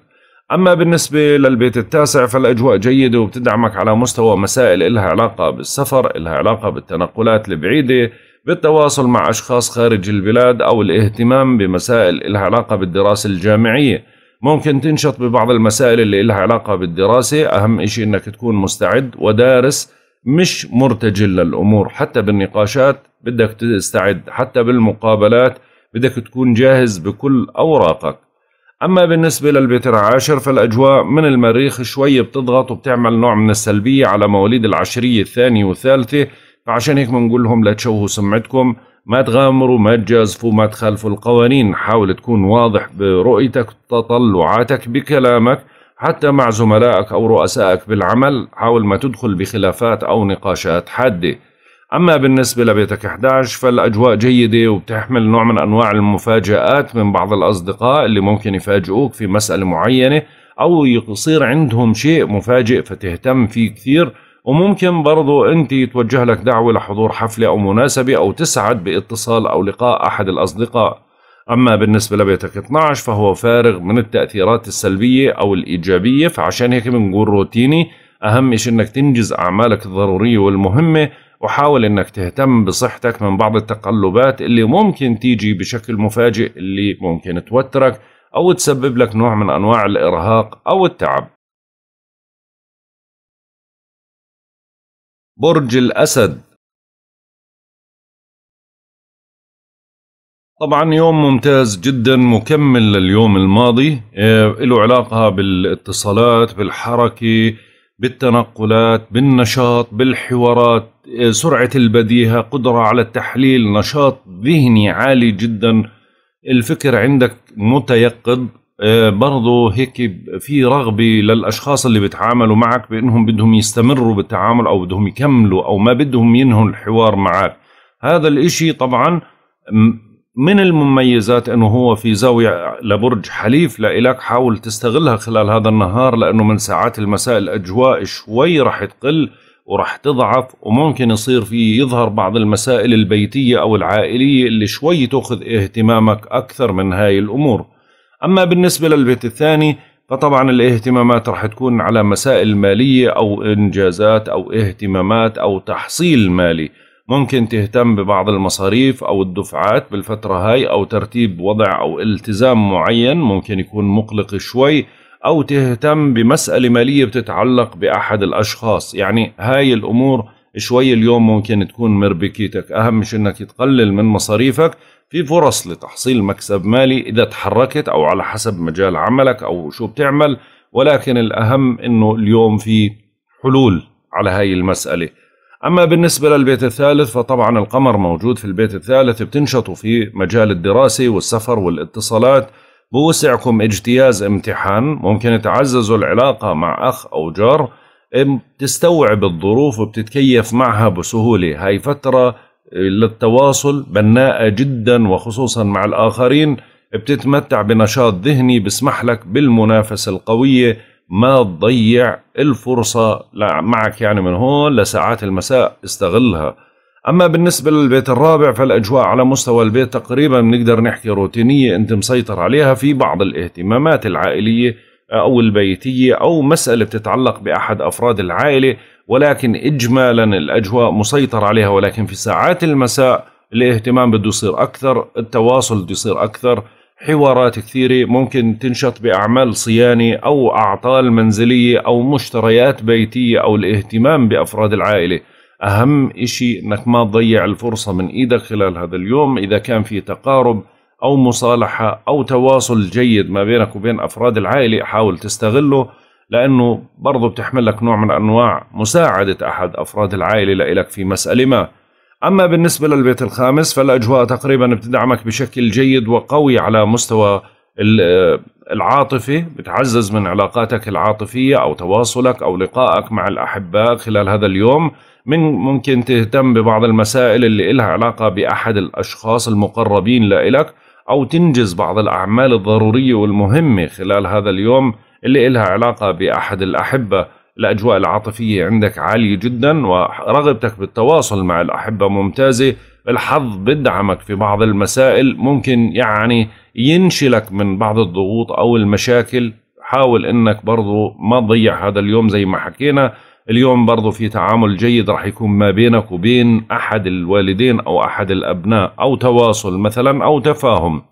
أما بالنسبة للبيت التاسع فالأجواء جيدة وبتدعمك على مستوى مسائل إلها علاقة بالسفر إلها علاقة بالتنقلات البعيدة بالتواصل مع أشخاص خارج البلاد أو الاهتمام بمسائل إلها علاقة بالدراسة الجامعية ممكن تنشط ببعض المسائل اللي إلها علاقة بالدراسة أهم إشي أنك تكون مستعد ودارس مش مرتجل للامور حتى بالنقاشات بدك تستعد حتى بالمقابلات بدك تكون جاهز بكل اوراقك اما بالنسبه للبتر عاشر فالاجواء من المريخ شوي بتضغط وبتعمل نوع من السلبيه على مواليد العشريه الثانيه والثالثه فعشان هيك بنقول لهم لا تشوهوا سمعتكم ما تغامروا ما تجازفوا ما تخالفوا القوانين حاول تكون واضح برؤيتك تطلعاتك بكلامك حتى مع زملائك أو رؤسائك بالعمل حاول ما تدخل بخلافات أو نقاشات حادة أما بالنسبة لبيتك 11 فالأجواء جيدة وبتحمل نوع من أنواع المفاجآت من بعض الأصدقاء اللي ممكن يفاجئوك في مسألة معينة أو يصير عندهم شيء مفاجئ فتهتم فيه كثير وممكن برضو أنت توجه لك دعوة لحضور حفلة أو مناسبة أو تسعد باتصال أو لقاء أحد الأصدقاء أما بالنسبة لبيتك 12 فهو فارغ من التأثيرات السلبية أو الإيجابية فعشان هيك بنقول روتيني أهم شيء إنك تنجز أعمالك الضرورية والمهمة وحاول إنك تهتم بصحتك من بعض التقلبات اللي ممكن تيجي بشكل مفاجئ اللي ممكن توترك أو تسبب لك نوع من أنواع الإرهاق أو التعب برج الأسد طبعا يوم ممتاز جدا مكمل لليوم الماضي آه، له علاقة بالاتصالات بالحركة بالتنقلات بالنشاط بالحوارات آه، سرعة البديهة قدرة على التحليل نشاط ذهني عالي جدا الفكر عندك متيقظ آه، برضه هيك في رغبة للأشخاص اللي بيتعاملوا معك بأنهم بدهم يستمروا بالتعامل أو بدهم يكملوا أو ما بدهم ينهوا الحوار معك هذا الإشي طبعا من المميزات انه هو في زاويه لبرج حليف لإلك حاول تستغلها خلال هذا النهار لانه من ساعات المساء الاجواء شوي راح تقل وراح تضعف وممكن يصير في يظهر بعض المسائل البيتيه او العائليه اللي شوي تاخذ اهتمامك اكثر من هاي الامور. اما بالنسبه للبيت الثاني فطبعا الاهتمامات راح تكون على مسائل ماليه او انجازات او اهتمامات او تحصيل مالي. ممكن تهتم ببعض المصاريف أو الدفعات بالفترة هاي أو ترتيب وضع أو التزام معين ممكن يكون مقلق شوي أو تهتم بمسألة مالية بتتعلق بأحد الأشخاص يعني هاي الأمور شوي اليوم ممكن تكون مربكيتك أهم مش أنك تقلل من مصاريفك في فرص لتحصيل مكسب مالي إذا تحركت أو على حسب مجال عملك أو شو بتعمل ولكن الأهم أنه اليوم في حلول على هاي المسألة أما بالنسبة للبيت الثالث فطبعا القمر موجود في البيت الثالث بتنشطوا في مجال الدراسة والسفر والاتصالات بوسعكم اجتياز امتحان ممكن تعززوا العلاقة مع أخ أو جار بتستوعب الظروف وبتتكيف معها بسهولة هاي فترة للتواصل بناءة جدا وخصوصا مع الآخرين بتتمتع بنشاط ذهني بسمح لك بالمنافسة القوية ما تضيع الفرصة معك يعني من هون لساعات المساء استغلها أما بالنسبة للبيت الرابع فالأجواء على مستوى البيت تقريبا بنقدر نحكي روتينية أنت مسيطر عليها في بعض الاهتمامات العائلية أو البيتية أو مسألة بتتعلق بأحد أفراد العائلة ولكن إجمالا الأجواء مسيطر عليها ولكن في ساعات المساء الاهتمام بده يصير أكثر التواصل بده يصير أكثر حوارات كثيرة ممكن تنشط بأعمال صيانة أو أعطال منزلية أو مشتريات بيتية أو الاهتمام بأفراد العائلة أهم إشي أنك ما تضيع الفرصة من إيدك خلال هذا اليوم إذا كان في تقارب أو مصالحة أو تواصل جيد ما بينك وبين أفراد العائلة حاول تستغله لأنه برضو بتحمل لك نوع من أنواع مساعدة أحد أفراد العائلة لإلك في مسألة ما أما بالنسبة للبيت الخامس فالأجواء تقريبا بتدعمك بشكل جيد وقوي على مستوى العاطفة بتعزز من علاقاتك العاطفية أو تواصلك أو لقائك مع الأحباء خلال هذا اليوم من ممكن تهتم ببعض المسائل اللي إلها علاقة بأحد الأشخاص المقربين لإلك أو تنجز بعض الأعمال الضرورية والمهمة خلال هذا اليوم اللي إلها علاقة بأحد الأحبة الأجواء العاطفية عندك عالية جدا ورغبتك بالتواصل مع الأحبة ممتازة الحظ بدعمك في بعض المسائل ممكن يعني ينشلك من بعض الضغوط أو المشاكل حاول انك برضو ما تضيع هذا اليوم زي ما حكينا اليوم برضو في تعامل جيد رح يكون ما بينك وبين احد الوالدين او احد الابناء او تواصل مثلا او تفاهم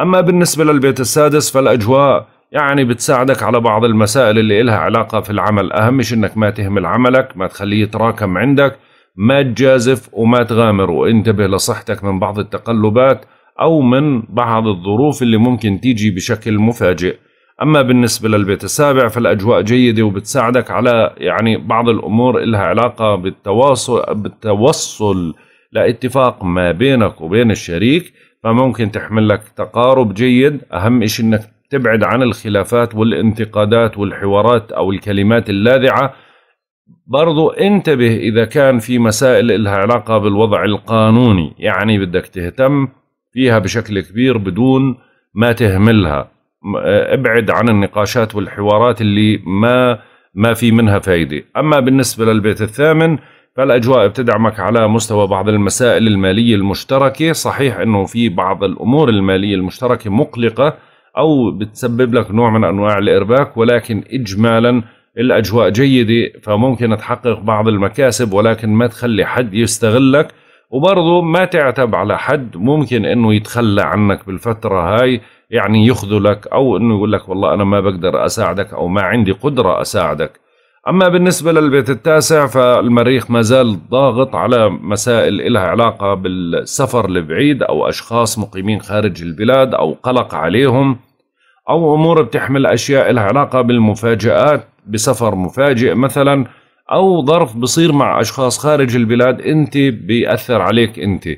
اما بالنسبه للبيت السادس فالاجواء يعني بتساعدك على بعض المسائل اللي إلها علاقة في العمل أهم شيء إنك ما تهمل عملك ما تخليه يتراكم عندك ما تجازف وما تغامر وانتبه لصحتك من بعض التقلبات أو من بعض الظروف اللي ممكن تيجي بشكل مفاجئ أما بالنسبة للبيت السابع فالأجواء جيدة وبتساعدك على يعني بعض الأمور إلها علاقة بالتواصل بالتوصل لاتفاق ما بينك وبين الشريك فممكن تحمل لك تقارب جيد أهم شيء إنك تبعد عن الخلافات والانتقادات والحوارات أو الكلمات اللاذعة برضو انتبه إذا كان في مسائل إلها علاقة بالوضع القانوني يعني بدك تهتم فيها بشكل كبير بدون ما تهملها ابعد عن النقاشات والحوارات اللي ما ما في منها فايدة أما بالنسبة للبيت الثامن فالأجواء بتدعمك على مستوى بعض المسائل المالية المشتركة صحيح أنه في بعض الأمور المالية المشتركة مقلقة او بتسبب لك نوع من انواع الارباك ولكن اجمالا الاجواء جيده فممكن تحقق بعض المكاسب ولكن ما تخلي حد يستغلك وبرضه ما تعتب على حد ممكن انه يتخلى عنك بالفتره هاي يعني يخذلك او انه يقول لك والله انا ما بقدر اساعدك او ما عندي قدره اساعدك أما بالنسبة للبيت التاسع فالمريخ ما زال ضاغط على مسائل إلها علاقة بالسفر لبعيد أو أشخاص مقيمين خارج البلاد أو قلق عليهم أو أمور بتحمل أشياء إلها علاقة بالمفاجآت بسفر مفاجئ مثلا أو ظرف بصير مع أشخاص خارج البلاد أنت بيأثر عليك أنت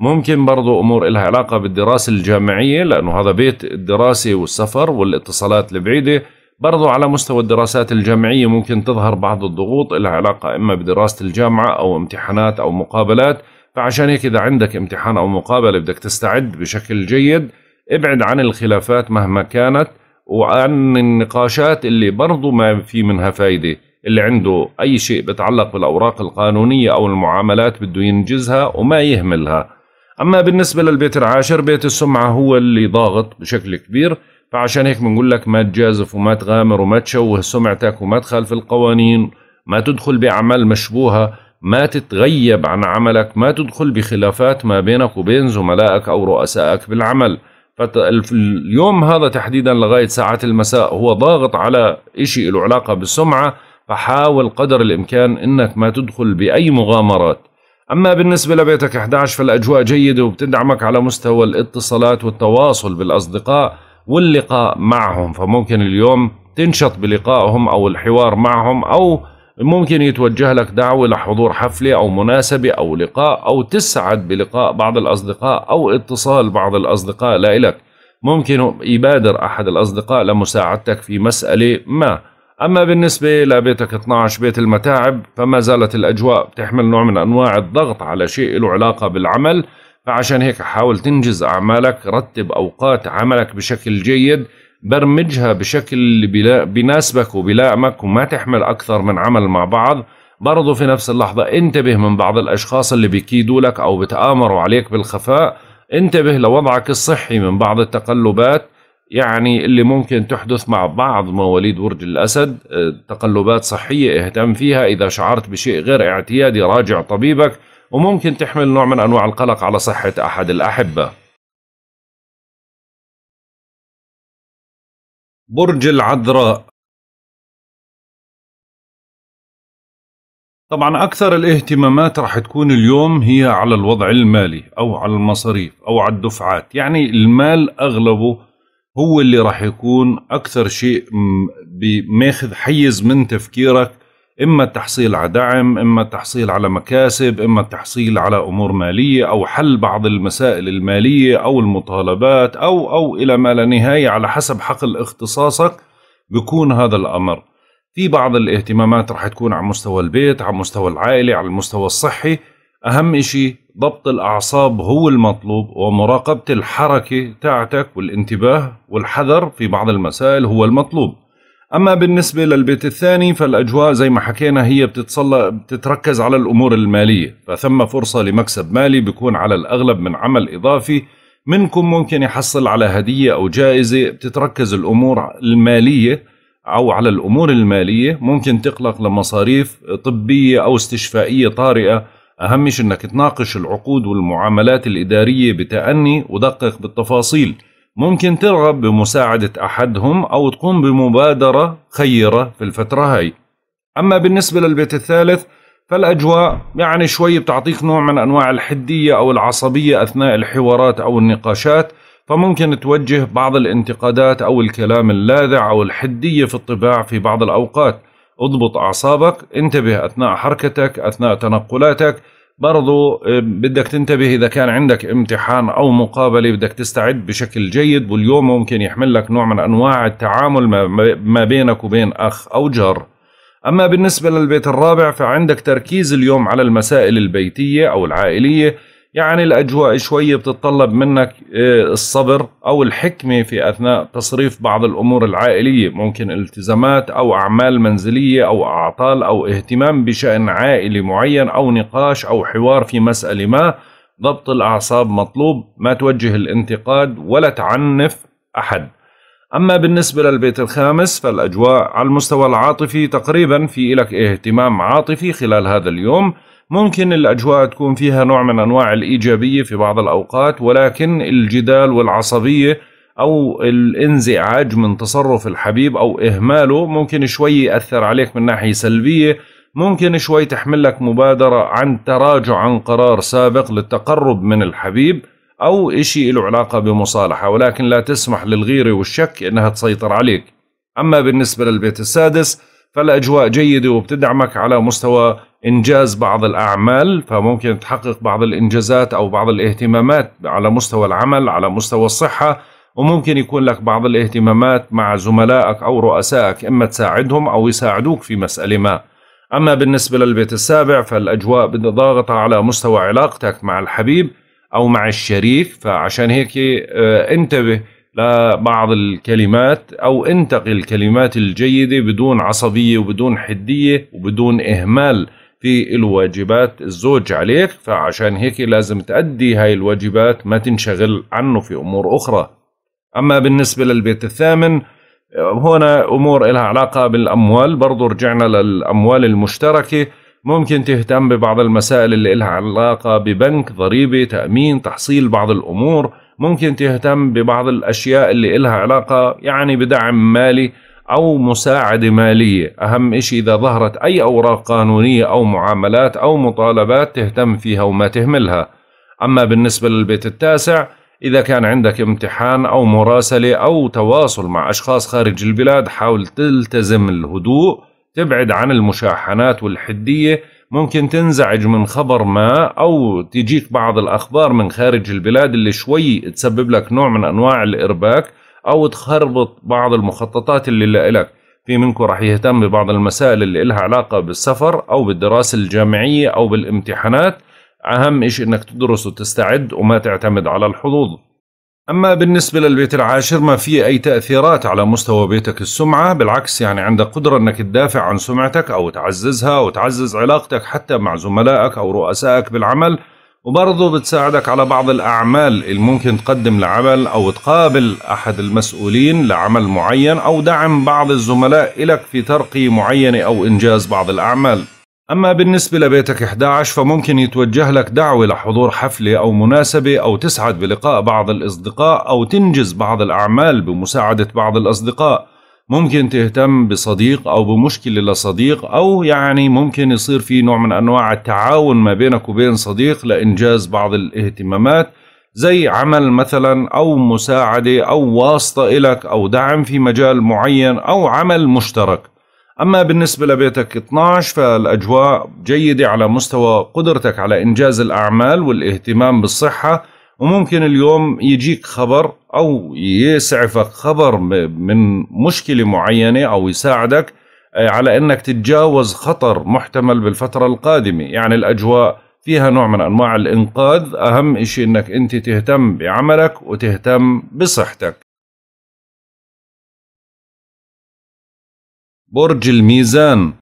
ممكن برضو أمور إلها علاقة بالدراسة الجامعية لأنه هذا بيت الدراسة والسفر والاتصالات البعيدة برضو على مستوى الدراسات الجامعية ممكن تظهر بعض الضغوط لها علاقة إما بدراسة الجامعة أو امتحانات أو مقابلات فعشان هيك إذا عندك امتحان أو مقابلة بدك تستعد بشكل جيد ابعد عن الخلافات مهما كانت وعن النقاشات اللي برضو ما في منها فايدة اللي عنده أي شيء بتعلق بالأوراق القانونية أو المعاملات بده ينجزها وما يهملها أما بالنسبة للبيت العاشر بيت السمعة هو اللي ضاغط بشكل كبير فعشان هيك بنقول لك ما تجازف وما تغامر وما تشوه سمعتك وما تخالف القوانين ما تدخل بأعمال مشبوهة ما تتغيب عن عملك ما تدخل بخلافات ما بينك وبين زملائك أو رؤسائك بالعمل فاليوم هذا تحديدا لغاية ساعات المساء هو ضاغط على إشي له علاقة بالسمعة فحاول قدر الإمكان أنك ما تدخل بأي مغامرات أما بالنسبة لبيتك 11 فالأجواء جيدة وبتدعمك على مستوى الاتصالات والتواصل بالأصدقاء واللقاء معهم فممكن اليوم تنشط بلقائهم أو الحوار معهم أو ممكن يتوجه لك دعوة لحضور حفلة أو مناسبة أو لقاء أو تسعد بلقاء بعض الأصدقاء أو اتصال بعض الأصدقاء لإلك ممكن يبادر أحد الأصدقاء لمساعدتك في مسألة ما أما بالنسبة لبيتك 12 بيت المتاعب فما زالت الأجواء بتحمل نوع من أنواع الضغط على شيء له علاقة بالعمل فعشان هيك حاول تنجز أعمالك رتب أوقات عملك بشكل جيد برمجها بشكل اللي بيناسبك وبيلائمك وما تحمل أكثر من عمل مع بعض برضو في نفس اللحظة انتبه من بعض الأشخاص اللي بيكيدوا لك أو بتآمروا عليك بالخفاء انتبه لوضعك الصحي من بعض التقلبات يعني اللي ممكن تحدث مع بعض مواليد برج الأسد آه، تقلبات صحية اهتم فيها إذا شعرت بشيء غير اعتيادي راجع طبيبك وممكن تحمل نوع من أنواع القلق على صحة أحد الأحبة برج العذراء طبعا أكثر الاهتمامات راح تكون اليوم هي على الوضع المالي أو على المصاريف أو على الدفعات يعني المال أغلبه هو اللي راح يكون أكثر شيء ماخذ حيز من تفكيرك اما التحصيل على دعم اما التحصيل على مكاسب اما التحصيل على امور ماليه او حل بعض المسائل الماليه او المطالبات او او الى ما لا نهايه على حسب حقل اختصاصك بكون هذا الامر في بعض الاهتمامات رح تكون على مستوى البيت على مستوى العائله على المستوى الصحي اهم شيء ضبط الاعصاب هو المطلوب ومراقبه الحركه تاعتك والانتباه والحذر في بعض المسائل هو المطلوب أما بالنسبة للبيت الثاني فالأجواء زي ما حكينا هي بتتصل بتتركز على الأمور المالية فثم فرصة لمكسب مالي بيكون على الأغلب من عمل إضافي منكم ممكن يحصل على هدية أو جائزة بتتركز الأمور المالية أو على الأمور المالية ممكن تقلق لمصاريف طبية أو استشفائية طارئة أهم أنك تناقش العقود والمعاملات الإدارية بتأني ودقق بالتفاصيل ممكن ترغب بمساعدة أحدهم أو تقوم بمبادرة خيرة في الفترة هاي أما بالنسبة للبيت الثالث فالأجواء يعني شوي بتعطيك نوع من أنواع الحدية أو العصبية أثناء الحوارات أو النقاشات فممكن توجه بعض الانتقادات أو الكلام اللاذع أو الحدية في الطباع في بعض الأوقات اضبط أعصابك انتبه أثناء حركتك أثناء تنقلاتك برضو آه، بدك تنتبه إذا كان عندك امتحان أو مقابلة بدك تستعد بشكل جيد واليوم ممكن يحمل لك نوع من أنواع التعامل ما بينك وبين أخ أو جار أما بالنسبة للبيت الرابع فعندك تركيز اليوم على المسائل البيتية أو العائلية يعني الأجواء شوية بتتطلب منك آه، الصبر أو الحكمة في أثناء تصريف بعض الأمور العائلية ممكن التزامات أو أعمال منزلية أو أعطال أو اهتمام بشأن عائلي معين أو نقاش أو حوار في مسألة ما ضبط الأعصاب مطلوب ما توجه الانتقاد ولا تعنف أحد أما بالنسبة للبيت الخامس فالأجواء على المستوى العاطفي تقريبا في إلك اهتمام عاطفي خلال هذا اليوم ممكن الأجواء تكون فيها نوع من أنواع الإيجابية في بعض الأوقات ولكن الجدال والعصبية أو الانزعاج من تصرف الحبيب أو إهماله ممكن شوي يأثر عليك من ناحية سلبية ممكن شوي تحمل لك مبادرة عن تراجع عن قرار سابق للتقرب من الحبيب أو إشي له علاقة بمصالحة ولكن لا تسمح للغيرة والشك أنها تسيطر عليك أما بالنسبة للبيت السادس فالاجواء جيده وبتدعمك على مستوى انجاز بعض الاعمال فممكن تحقق بعض الانجازات او بعض الاهتمامات على مستوى العمل على مستوى الصحه وممكن يكون لك بعض الاهتمامات مع زملائك او رؤسائك اما تساعدهم او يساعدوك في مساله ما. اما بالنسبه للبيت السابع فالاجواء ضاغطه على مستوى علاقتك مع الحبيب او مع الشريك فعشان هيك آه، انتبه لبعض الكلمات أو انتقي الكلمات الجيدة بدون عصبية وبدون حدية وبدون إهمال في الواجبات الزوج عليك فعشان هيك لازم تأدي هاي الواجبات ما تنشغل عنه في أمور أخرى أما بالنسبة للبيت الثامن هنا أمور إلها علاقة بالأموال برضو رجعنا للأموال المشتركة ممكن تهتم ببعض المسائل اللي إلها علاقة ببنك ضريبة تأمين تحصيل بعض الأمور ممكن تهتم ببعض الأشياء اللي إلها علاقة يعني بدعم مالي أو مساعدة مالية أهم إشي إذا ظهرت أي أوراق قانونية أو معاملات أو مطالبات تهتم فيها وما تهملها أما بالنسبة للبيت التاسع إذا كان عندك امتحان أو مراسلة أو تواصل مع أشخاص خارج البلاد حاول تلتزم الهدوء تبعد عن المشاحنات والحدية ممكن تنزعج من خبر ما أو تجيك بعض الأخبار من خارج البلاد اللي شوي تسبب لك نوع من أنواع الإرباك أو تخربط بعض المخططات اللي لك في منكم راح يهتم ببعض المسائل اللي لها علاقة بالسفر أو بالدراسة الجامعية أو بالامتحانات أهم إشي إنك تدرس وتستعد وما تعتمد على الحظوظ أما بالنسبة للبيت العاشر ما في أي تأثيرات على مستوى بيتك السمعة بالعكس يعني عندك قدرة أنك تدافع عن سمعتك أو تعززها وتعزز علاقتك حتى مع زملائك أو رؤسائك بالعمل وبرضه بتساعدك على بعض الأعمال اللي ممكن تقدم لعمل أو تقابل أحد المسؤولين لعمل معين أو دعم بعض الزملاء إلك في ترقية معينة أو إنجاز بعض الأعمال أما بالنسبة لبيتك 11 فممكن يتوجه لك دعوة لحضور حفلة أو مناسبة أو تسعد بلقاء بعض الأصدقاء أو تنجز بعض الأعمال بمساعدة بعض الأصدقاء ممكن تهتم بصديق أو بمشكلة لصديق أو يعني ممكن يصير في نوع من أنواع التعاون ما بينك وبين صديق لإنجاز بعض الاهتمامات زي عمل مثلا أو مساعدة أو واسطة إلك أو دعم في مجال معين أو عمل مشترك أما بالنسبة لبيتك 12 فالأجواء جيدة على مستوى قدرتك على إنجاز الأعمال والاهتمام بالصحة وممكن اليوم يجيك خبر أو يسعفك خبر من مشكلة معينة أو يساعدك آه، على أنك تتجاوز خطر محتمل بالفترة القادمة يعني الأجواء فيها نوع من أنواع الإنقاذ أهم شيء أنك أنت تهتم بعملك وتهتم بصحتك برج الميزان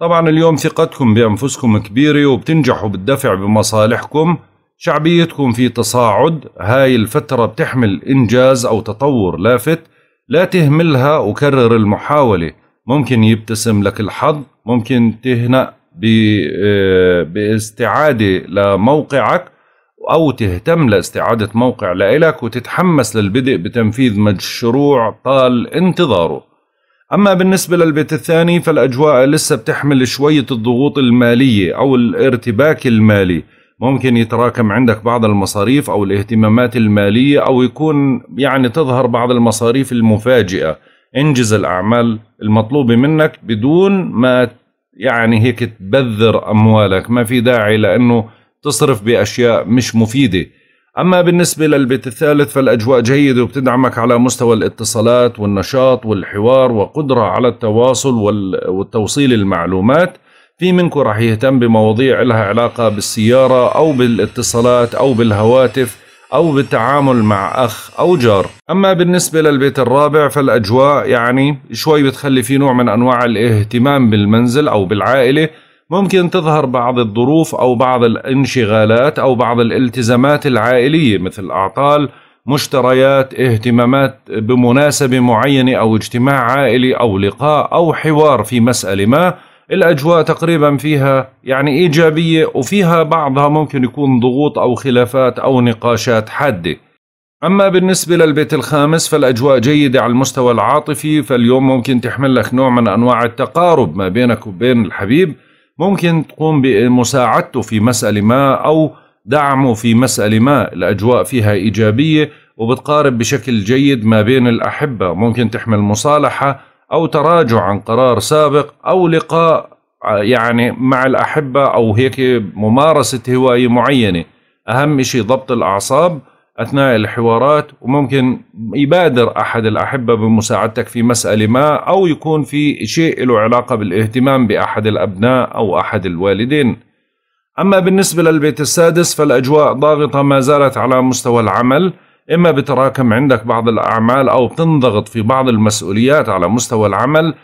طبعا اليوم ثقتكم بأنفسكم كبيرة وبتنجحوا بالدفع بمصالحكم شعبيتكم في تصاعد هاي الفترة بتحمل إنجاز أو تطور لافت لا تهملها وكرر المحاولة ممكن يبتسم لك الحظ ممكن تهنأ آه، باستعادة لموقعك أو تهتم لاستعادة موقع لإلك وتتحمس للبدء بتنفيذ مشروع طال انتظاره أما بالنسبة للبيت الثاني فالأجواء لسه بتحمل شوية الضغوط المالية أو الارتباك المالي ممكن يتراكم عندك بعض المصاريف أو الاهتمامات المالية أو يكون يعني تظهر بعض المصاريف المفاجئة انجز الأعمال المطلوبة منك بدون ما يعني هيك تبذر أموالك ما في داعي لأنه تصرف بأشياء مش مفيدة أما بالنسبة للبيت الثالث فالأجواء جيدة وبتدعمك على مستوى الاتصالات والنشاط والحوار وقدرة على التواصل والتوصيل المعلومات في منكم راح يهتم بمواضيع لها علاقة بالسيارة أو بالاتصالات أو بالهواتف أو بالتعامل مع أخ أو جار أما بالنسبة للبيت الرابع فالأجواء يعني شوي بتخلي في نوع من أنواع الاهتمام بالمنزل أو بالعائلة ممكن تظهر بعض الظروف أو بعض الانشغالات أو بعض الالتزامات العائلية مثل أعطال مشتريات اهتمامات بمناسبة معينة أو اجتماع عائلي أو لقاء أو حوار في مسألة ما الأجواء تقريبا فيها يعني إيجابية وفيها بعضها ممكن يكون ضغوط أو خلافات أو نقاشات حادة أما بالنسبة للبيت الخامس فالأجواء جيدة على المستوى العاطفي فاليوم ممكن تحمل لك نوع من أنواع التقارب ما بينك وبين الحبيب ممكن تقوم بمساعدته في مسألة ما أو دعمه في مسألة ما الأجواء فيها إيجابية وبتقارب بشكل جيد ما بين الأحبة ممكن تحمل مصالحة أو تراجع عن قرار سابق أو لقاء يعني مع الأحبة أو هيك ممارسة هواية معينة أهم شيء ضبط الأعصاب اثناء الحوارات وممكن يبادر احد الاحبه بمساعدتك في مساله ما او يكون في شيء له علاقه بالاهتمام باحد الابناء او احد الوالدين. اما بالنسبه للبيت السادس فالاجواء ضاغطه ما زالت على مستوى العمل، اما بتراكم عندك بعض الاعمال او بتنضغط في بعض المسؤوليات على مستوى العمل،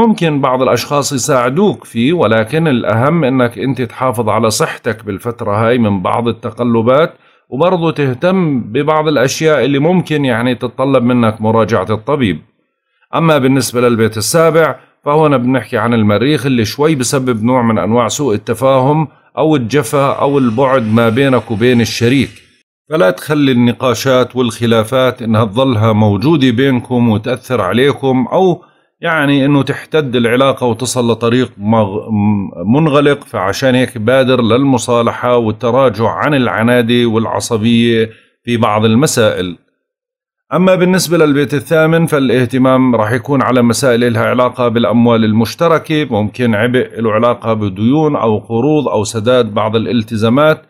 ممكن بعض الاشخاص يساعدوك فيه ولكن الاهم انك انت تحافظ على صحتك بالفتره هاي من بعض التقلبات وبرضه تهتم ببعض الأشياء اللي ممكن يعني تتطلب منك مراجعة الطبيب أما بالنسبة للبيت السابع فهنا بنحكي عن المريخ اللي شوي بسبب نوع من أنواع سوء التفاهم أو الجفا أو البعد ما بينك وبين الشريك فلا تخلي النقاشات والخلافات إنها تظلها موجودة بينكم وتأثر عليكم أو يعني انه تحتد العلاقه وتصل لطريق مغ... منغلق فعشان هيك بادر للمصالحه والتراجع عن العناده والعصبيه في بعض المسائل. اما بالنسبه للبيت الثامن فالاهتمام راح يكون على مسائل لها علاقه بالاموال المشتركه، ممكن عبء له علاقه بديون او قروض او سداد بعض الالتزامات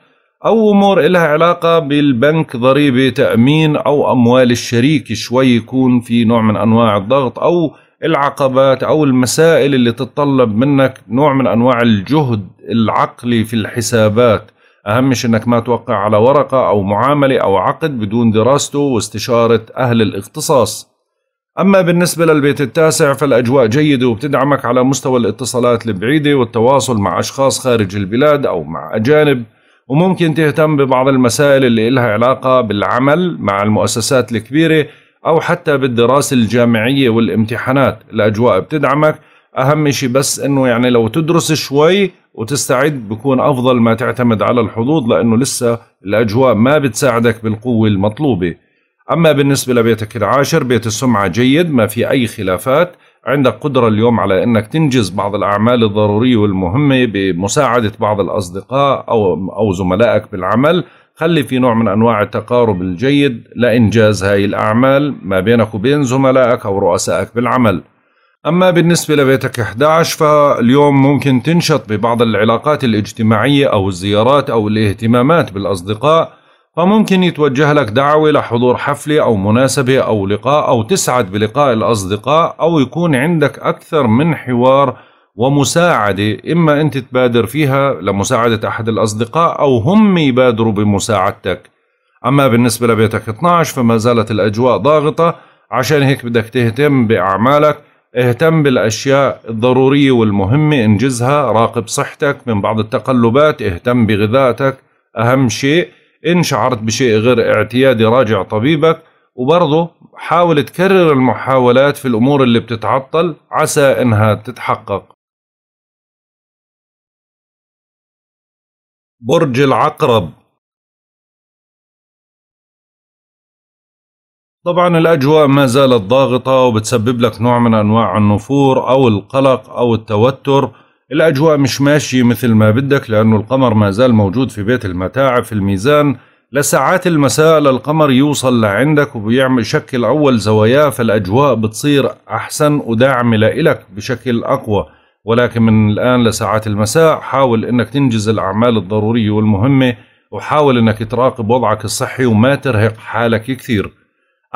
او امور لها علاقه بالبنك ضريبه تامين او اموال الشريك شوي يكون في نوع من انواع الضغط او العقبات او المسائل اللي تتطلب منك نوع من انواع الجهد العقلي في الحسابات اهم شيء انك ما توقع على ورقه او معامله او عقد بدون دراسته واستشاره اهل الاختصاص أما بالنسبة للبيت التاسع فالأجواء جيدة وبتدعمك على مستوى الاتصالات البعيدة والتواصل مع أشخاص خارج البلاد أو مع أجانب وممكن تهتم ببعض المسائل اللي إلها علاقة بالعمل مع المؤسسات الكبيرة أو حتى بالدراسة الجامعية والامتحانات الأجواء بتدعمك أهم شيء بس أنه يعني لو تدرس شوي وتستعد بكون أفضل ما تعتمد على الحظوظ لأنه لسه الأجواء ما بتساعدك بالقوة المطلوبة أما بالنسبة لبيتك العاشر بيت السمعة جيد ما في أي خلافات عندك قدرة اليوم على أنك تنجز بعض الأعمال الضرورية والمهمة بمساعدة بعض الأصدقاء أو, أو زملائك بالعمل خلي في نوع من أنواع التقارب الجيد لإنجاز هاي الأعمال ما بينك وبين زملائك أو رؤسائك بالعمل أما بالنسبة لبيتك 11 فاليوم ممكن تنشط ببعض العلاقات الاجتماعية أو الزيارات أو الاهتمامات بالأصدقاء فممكن يتوجه لك دعوة لحضور حفلة أو مناسبة أو لقاء أو تسعد بلقاء الأصدقاء أو يكون عندك أكثر من حوار ومساعدة إما أنت تبادر فيها لمساعدة أحد الأصدقاء أو هم يبادروا بمساعدتك أما بالنسبة لبيتك 12 فما زالت الأجواء ضاغطة عشان هيك بدك تهتم بأعمالك اهتم بالأشياء الضرورية والمهمة انجزها راقب صحتك من بعض التقلبات اهتم بغذائك أهم شيء إن شعرت بشيء غير اعتيادي راجع طبيبك وبرضه حاول تكرر المحاولات في الأمور اللي بتتعطل عسى إنها تتحقق برج العقرب طبعا الأجواء ما زالت ضاغطة وبتسبب لك نوع من أنواع النفور أو القلق أو التوتر الأجواء مش ماشية مثل ما بدك لأنه القمر ما زال موجود في بيت المتاعب في الميزان لساعات المساء للقمر يوصل لعندك وبيعمل يشكل أول زواياه فالأجواء بتصير أحسن وداعمة لإلك بشكل أقوى ولكن من الآن لساعات المساء حاول أنك تنجز الأعمال الضرورية والمهمة وحاول أنك تراقب وضعك الصحي وما ترهق حالك كثير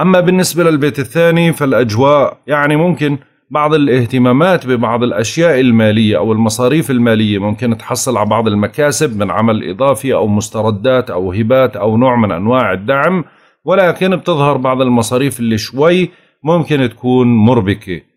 أما بالنسبة للبيت الثاني فالأجواء يعني ممكن بعض الاهتمامات ببعض الأشياء المالية أو المصاريف المالية ممكن تحصل على بعض المكاسب من عمل إضافي أو مستردات أو هبات أو نوع من أنواع الدعم ولكن بتظهر بعض المصاريف اللي شوي ممكن تكون مربكة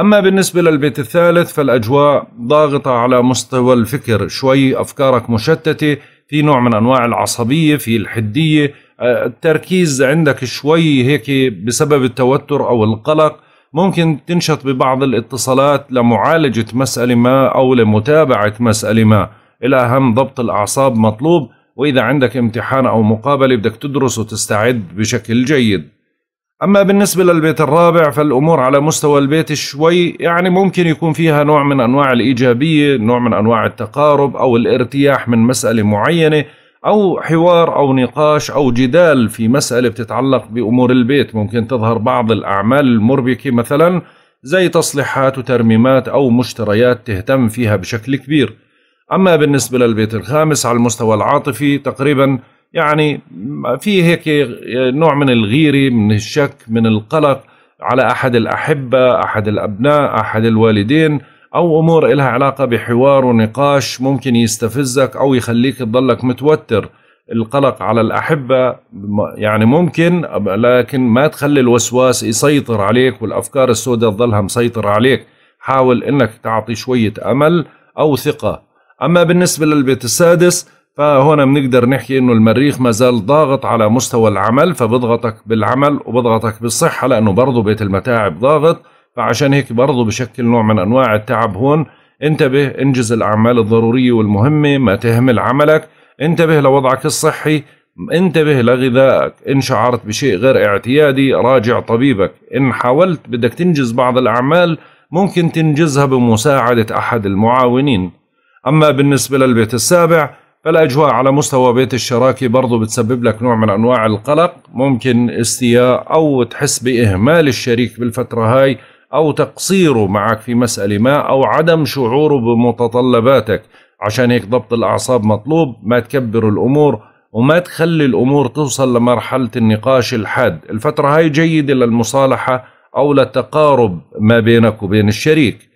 أما بالنسبة للبيت الثالث فالأجواء ضاغطة على مستوى الفكر شوي أفكارك مشتتة في نوع من أنواع العصبية في الحدية أه، التركيز عندك شوي هيك بسبب التوتر أو القلق ممكن تنشط ببعض الاتصالات لمعالجة مسألة ما أو لمتابعة مسألة ما الأهم ضبط الأعصاب مطلوب وإذا عندك امتحان أو مقابلة بدك تدرس وتستعد بشكل جيد أما بالنسبة للبيت الرابع فالأمور على مستوى البيت شوي يعني ممكن يكون فيها نوع من أنواع الإيجابية نوع من أنواع التقارب أو الارتياح من مسألة معينة أو حوار أو نقاش أو جدال في مسألة بتتعلق بأمور البيت ممكن تظهر بعض الأعمال المربكة مثلا زي تصليحات وترميمات أو مشتريات تهتم فيها بشكل كبير أما بالنسبة للبيت الخامس على المستوى العاطفي تقريبا يعني في هيك نوع من الغيره من الشك من القلق على احد الاحبه احد الابناء احد الوالدين او امور لها علاقه بحوار ونقاش ممكن يستفزك او يخليك تضلك متوتر القلق على الاحبه يعني ممكن لكن ما تخلي الوسواس يسيطر عليك والافكار السوداء تضلها مسيطره عليك حاول انك تعطي شويه امل او ثقه اما بالنسبه للبيت السادس فهنا بنقدر نحكي انه المريخ ما زال ضاغط على مستوى العمل فبضغطك بالعمل وبضغطك بالصحه لانه برضه بيت المتاعب ضاغط فعشان هيك برضه بشكل نوع من انواع التعب هون انتبه انجز الاعمال الضروريه والمهمه ما تهمل عملك انتبه لوضعك الصحي انتبه لغذائك إن شعرت بشيء غير اعتيادي راجع طبيبك إن حاولت بدك تنجز بعض الأعمال ممكن تنجزها بمساعدة أحد المعاونين أما بالنسبة للبيت السابع فالأجواء على مستوى بيت الشراكة برضه بتسبب لك نوع من أنواع القلق ممكن استياء أو تحس بإهمال الشريك بالفترة هاي أو تقصيره معك في مسألة ما أو عدم شعوره بمتطلباتك عشان هيك ضبط الأعصاب مطلوب ما تكبر الأمور وما تخلي الأمور توصل لمرحلة النقاش الحاد الفترة هاي جيدة للمصالحة أو للتقارب ما بينك وبين الشريك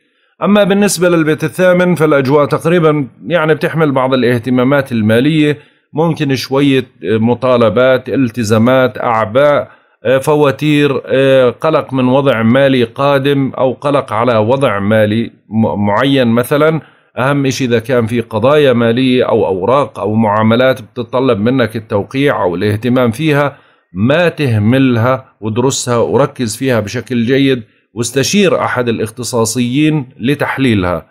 أما بالنسبة للبيت الثامن فالأجواء تقريبا يعني بتحمل بعض الاهتمامات المالية ممكن شوية آه، مطالبات التزامات أعباء آه، فواتير آه، قلق من وضع مالي قادم أو قلق على وضع مالي معين مثلا أهم شيء إذا كان في قضايا مالية أو أوراق أو معاملات بتتطلب منك التوقيع أو الاهتمام فيها ما تهملها ودرسها وركز فيها بشكل جيد واستشير أحد الاختصاصيين لتحليلها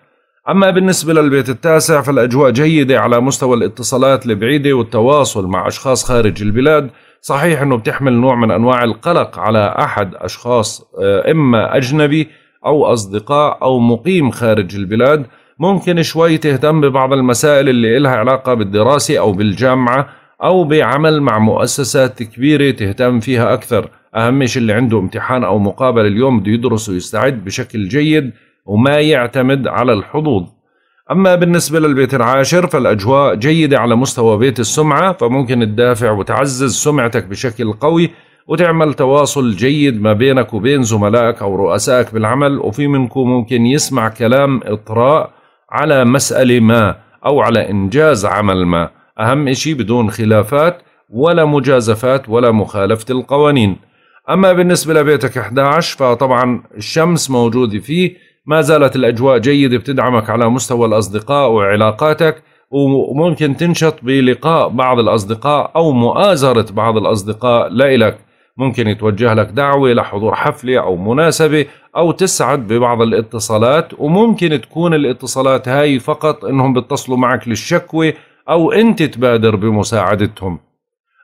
أما بالنسبة للبيت التاسع فالأجواء جيدة على مستوى الاتصالات البعيدة والتواصل مع أشخاص خارج البلاد صحيح أنه بتحمل نوع من أنواع القلق على أحد أشخاص آه، إما أجنبي أو أصدقاء أو مقيم خارج البلاد ممكن شوي تهتم ببعض المسائل اللي إلها علاقة بالدراسة أو بالجامعة أو بعمل مع مؤسسات كبيرة تهتم فيها أكثر أهم شيء اللي عنده امتحان أو مقابلة اليوم بده يدرس ويستعد بشكل جيد وما يعتمد على الحظوظ أما بالنسبة للبيت العاشر فالأجواء جيدة على مستوى بيت السمعة فممكن تدافع وتعزز سمعتك بشكل قوي وتعمل تواصل جيد ما بينك وبين زملائك أو رؤسائك بالعمل وفي منكم ممكن يسمع كلام إطراء على مسألة ما أو على إنجاز عمل ما أهم إشي بدون خلافات ولا مجازفات ولا مخالفة القوانين أما بالنسبة لبيتك 11 فطبعا الشمس موجودة فيه ما زالت الأجواء جيدة بتدعمك على مستوى الأصدقاء وعلاقاتك وممكن تنشط بلقاء بعض الأصدقاء أو مؤازرة بعض الأصدقاء لإلك ممكن يتوجه لك دعوة لحضور حفلة أو مناسبة أو تسعد ببعض الاتصالات وممكن تكون الاتصالات هاي فقط أنهم بيتصلوا معك للشكوى أو أنت تبادر بمساعدتهم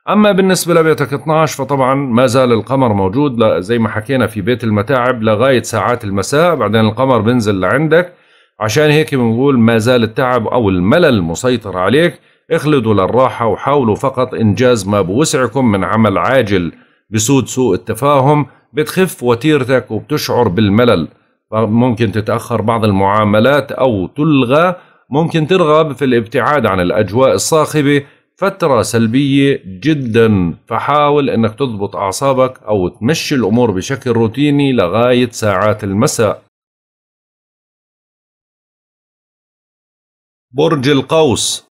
أما بالنسبة لبيتك 12 فطبعا ما زال القمر موجود زي ما حكينا في بيت المتاعب لغاية ساعات المساء بعدين القمر بنزل لعندك عشان هيك بنقول ما زال التعب أو الملل مسيطر عليك اخلدوا للراحة وحاولوا فقط إنجاز ما بوسعكم من عمل عاجل بسود سوء التفاهم بتخف وتيرتك وبتشعر بالملل فممكن تتأخر بعض المعاملات أو تلغى ممكن ترغب في الابتعاد عن الأجواء الصاخبة فترة سلبية جدا فحاول انك تضبط اعصابك او تمشي الامور بشكل روتيني لغاية ساعات المساء برج القوس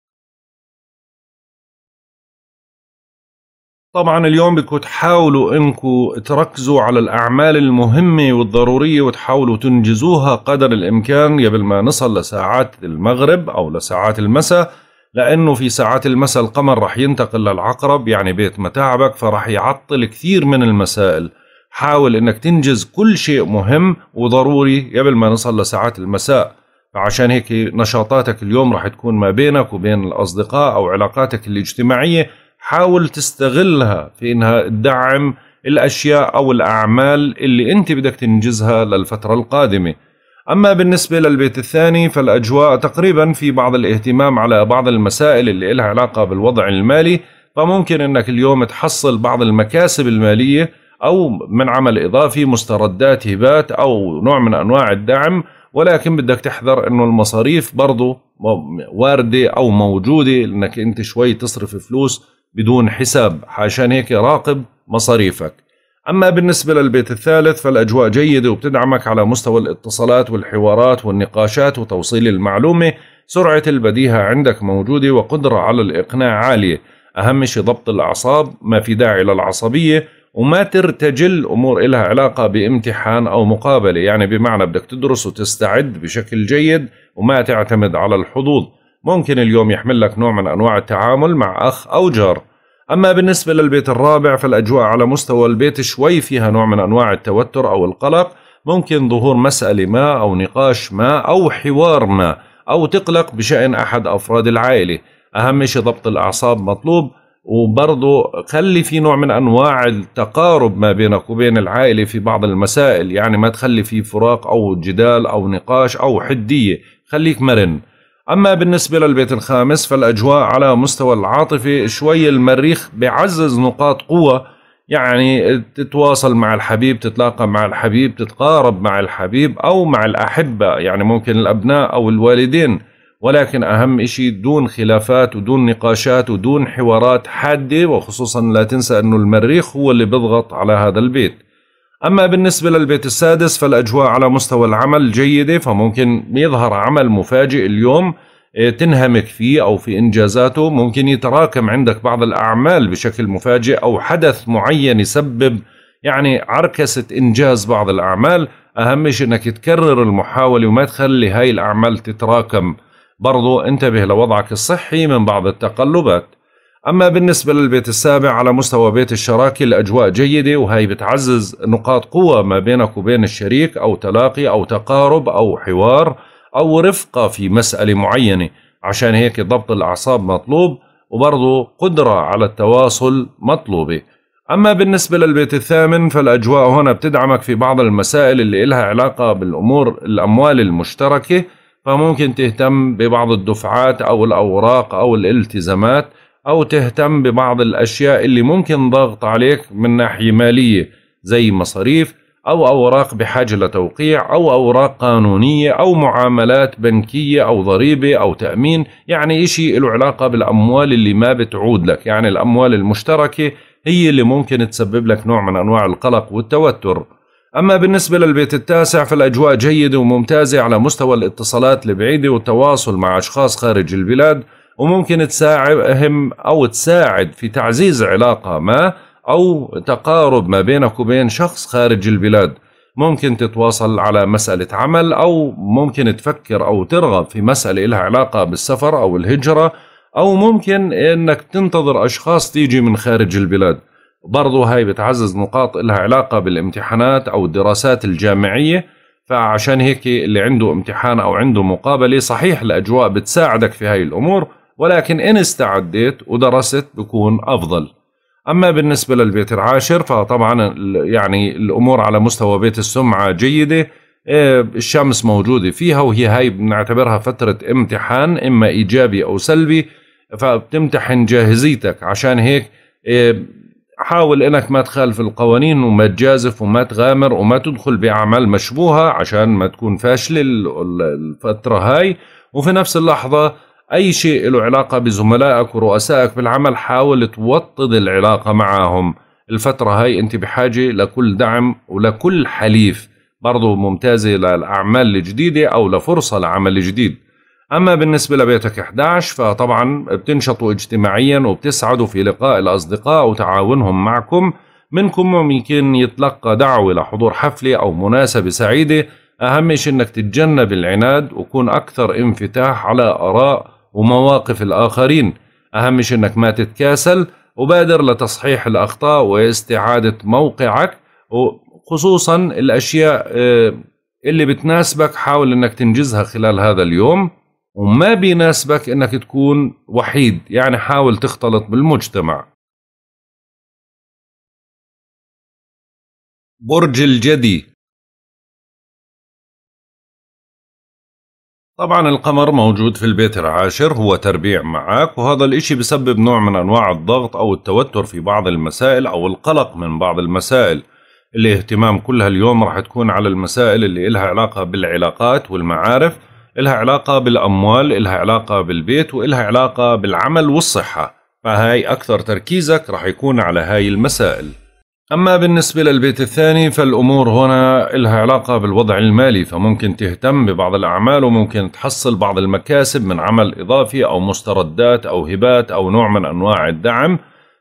طبعا اليوم بدكم تحاولوا انكم تركزوا على الاعمال المهمه والضروريه وتحاولوا تنجزوها قدر الامكان قبل ما نصل لساعات المغرب او لساعات المساء لانه في ساعات المساء القمر رح ينتقل للعقرب يعني بيت متاعبك فرح يعطل كثير من المسائل حاول انك تنجز كل شيء مهم وضروري قبل ما نصل لساعات المساء فعشان هيك نشاطاتك اليوم رح تكون ما بينك وبين الاصدقاء او علاقاتك الاجتماعيه حاول تستغلها في انها تدعم الاشياء او الاعمال اللي انت بدك تنجزها للفتره القادمه. اما بالنسبه للبيت الثاني فالاجواء تقريبا في بعض الاهتمام على بعض المسائل اللي لها علاقه بالوضع المالي فممكن انك اليوم تحصل بعض المكاسب الماليه او من عمل اضافي مستردات هبات او نوع من انواع الدعم ولكن بدك تحذر انه المصاريف برضه وارده او موجوده انك انت شوي تصرف فلوس بدون حساب عشان هيك راقب مصاريفك أما بالنسبة للبيت الثالث فالأجواء جيدة وبتدعمك على مستوى الاتصالات والحوارات والنقاشات وتوصيل المعلومة سرعة البديهة عندك موجودة وقدرة على الإقناع عالية أهم شيء ضبط الأعصاب ما في داعي للعصبية وما ترتجل أمور إلها علاقة بامتحان أو مقابلة يعني بمعنى بدك تدرس وتستعد بشكل جيد وما تعتمد على الحظوظ ممكن اليوم يحمل لك نوع من أنواع التعامل مع أخ أو جار أما بالنسبة للبيت الرابع فالأجواء على مستوى البيت شوي فيها نوع من أنواع التوتر أو القلق ممكن ظهور مسألة ما أو نقاش ما أو حوار ما أو تقلق بشأن أحد أفراد العائلة أهم شيء ضبط الأعصاب مطلوب وبرضه خلي في نوع من أنواع التقارب ما بينك وبين العائلة في بعض المسائل يعني ما تخلي في فراق أو جدال أو نقاش أو حدية خليك مرن أما بالنسبة للبيت الخامس فالأجواء على مستوى العاطفة شوي المريخ بعزز نقاط قوة يعني تتواصل مع الحبيب تتلاقى مع الحبيب تتقارب مع الحبيب أو مع الأحبة يعني ممكن الأبناء أو الوالدين ولكن أهم شيء دون خلافات ودون نقاشات ودون حوارات حادة وخصوصا لا تنسى أنه المريخ هو اللي بيضغط على هذا البيت أما بالنسبة للبيت السادس فالأجواء على مستوى العمل جيدة فممكن يظهر عمل مفاجئ اليوم آه، تنهمك فيه أو في إنجازاته ممكن يتراكم عندك بعض الأعمال بشكل مفاجئ أو حدث معين يسبب يعني عركسة إنجاز بعض الأعمال أهم شيء أنك تكرر المحاولة وما تخلي هاي الأعمال تتراكم برضو انتبه لوضعك الصحي من بعض التقلبات أما بالنسبة للبيت السابع على مستوى بيت الشراكة الأجواء جيدة وهي بتعزز نقاط قوة ما بينك وبين الشريك أو تلاقي أو تقارب أو حوار أو رفقة في مسألة معينة عشان هيك ضبط الأعصاب مطلوب وبرضه قدرة على التواصل مطلوبة أما بالنسبة للبيت الثامن فالأجواء هنا بتدعمك في بعض المسائل اللي إلها علاقة بالأمور الأموال المشتركة فممكن تهتم ببعض الدفعات أو الأوراق أو الالتزامات أو تهتم ببعض الأشياء اللي ممكن ضغط عليك من ناحية مالية زي مصاريف أو أوراق بحاجة لتوقيع أو أوراق قانونية أو معاملات بنكية أو ضريبة أو تأمين يعني إشي له علاقة بالأموال اللي ما بتعود لك يعني الأموال المشتركة هي اللي ممكن تسبب لك نوع من أنواع القلق والتوتر أما بالنسبة للبيت التاسع فالأجواء جيدة وممتازة على مستوى الاتصالات البعيدة والتواصل مع أشخاص خارج البلاد وممكن تساعدهم أو تساعد في تعزيز علاقة ما أو تقارب ما بينك وبين شخص خارج البلاد ممكن تتواصل على مسألة عمل أو ممكن تفكر أو ترغب في مسألة لها علاقة بالسفر أو الهجرة أو ممكن أنك تنتظر أشخاص تيجي من خارج البلاد برضو هاي بتعزز نقاط لها علاقة بالامتحانات أو الدراسات الجامعية فعشان هيك اللي عنده امتحان أو عنده مقابلة صحيح الأجواء بتساعدك في هاي الأمور ولكن إن استعديت ودرست بكون أفضل أما بالنسبة للبيت العاشر فطبعا يعني الأمور على مستوى بيت السمعة جيدة إيه، الشمس موجودة فيها وهي هاي بنعتبرها فترة امتحان إما إيجابي أو سلبي فبتمتحن جاهزيتك عشان هيك إيه، حاول انك ما تخالف القوانين وما تجازف وما تغامر وما تدخل باعمال مشبوهه عشان ما تكون فاشله الفتره هاي وفي نفس اللحظه أي شيء له علاقة بزملائك ورؤسائك بالعمل حاول توطد العلاقة معهم الفترة هاي أنت بحاجة لكل دعم ولكل حليف برضو ممتازة للأعمال الجديدة أو لفرصة لعمل جديد أما بالنسبة لبيتك 11 فطبعا بتنشطوا اجتماعيا وبتسعدوا في لقاء الأصدقاء وتعاونهم معكم منكم ممكن يتلقى دعوة لحضور حفلة أو مناسبة سعيدة أهم شيء أنك تتجنب العناد وكون أكثر انفتاح على آراء ومواقف الآخرين أهم شيء أنك ما تتكاسل وبادر لتصحيح الأخطاء واستعادة موقعك وخصوصا الأشياء آه، اللي بتناسبك حاول أنك تنجزها خلال هذا اليوم وما بيناسبك أنك تكون وحيد يعني حاول تختلط بالمجتمع برج الجدي طبعا القمر موجود في البيت العاشر هو تربيع معاك وهذا الاشي بسبب نوع من انواع الضغط او التوتر في بعض المسائل او القلق من بعض المسائل الاهتمام كلها اليوم راح تكون على المسائل اللي إلها علاقة بالعلاقات والمعارف إلها علاقة بالأموال إلها علاقة بالبيت وإلها علاقة بالعمل والصحة فهاي أكثر تركيزك راح يكون على هاي المسائل أما بالنسبة للبيت الثاني فالأمور هنا لها علاقة بالوضع المالي فممكن تهتم ببعض الأعمال وممكن تحصل بعض المكاسب من عمل إضافي أو مستردات أو هبات أو نوع من أنواع الدعم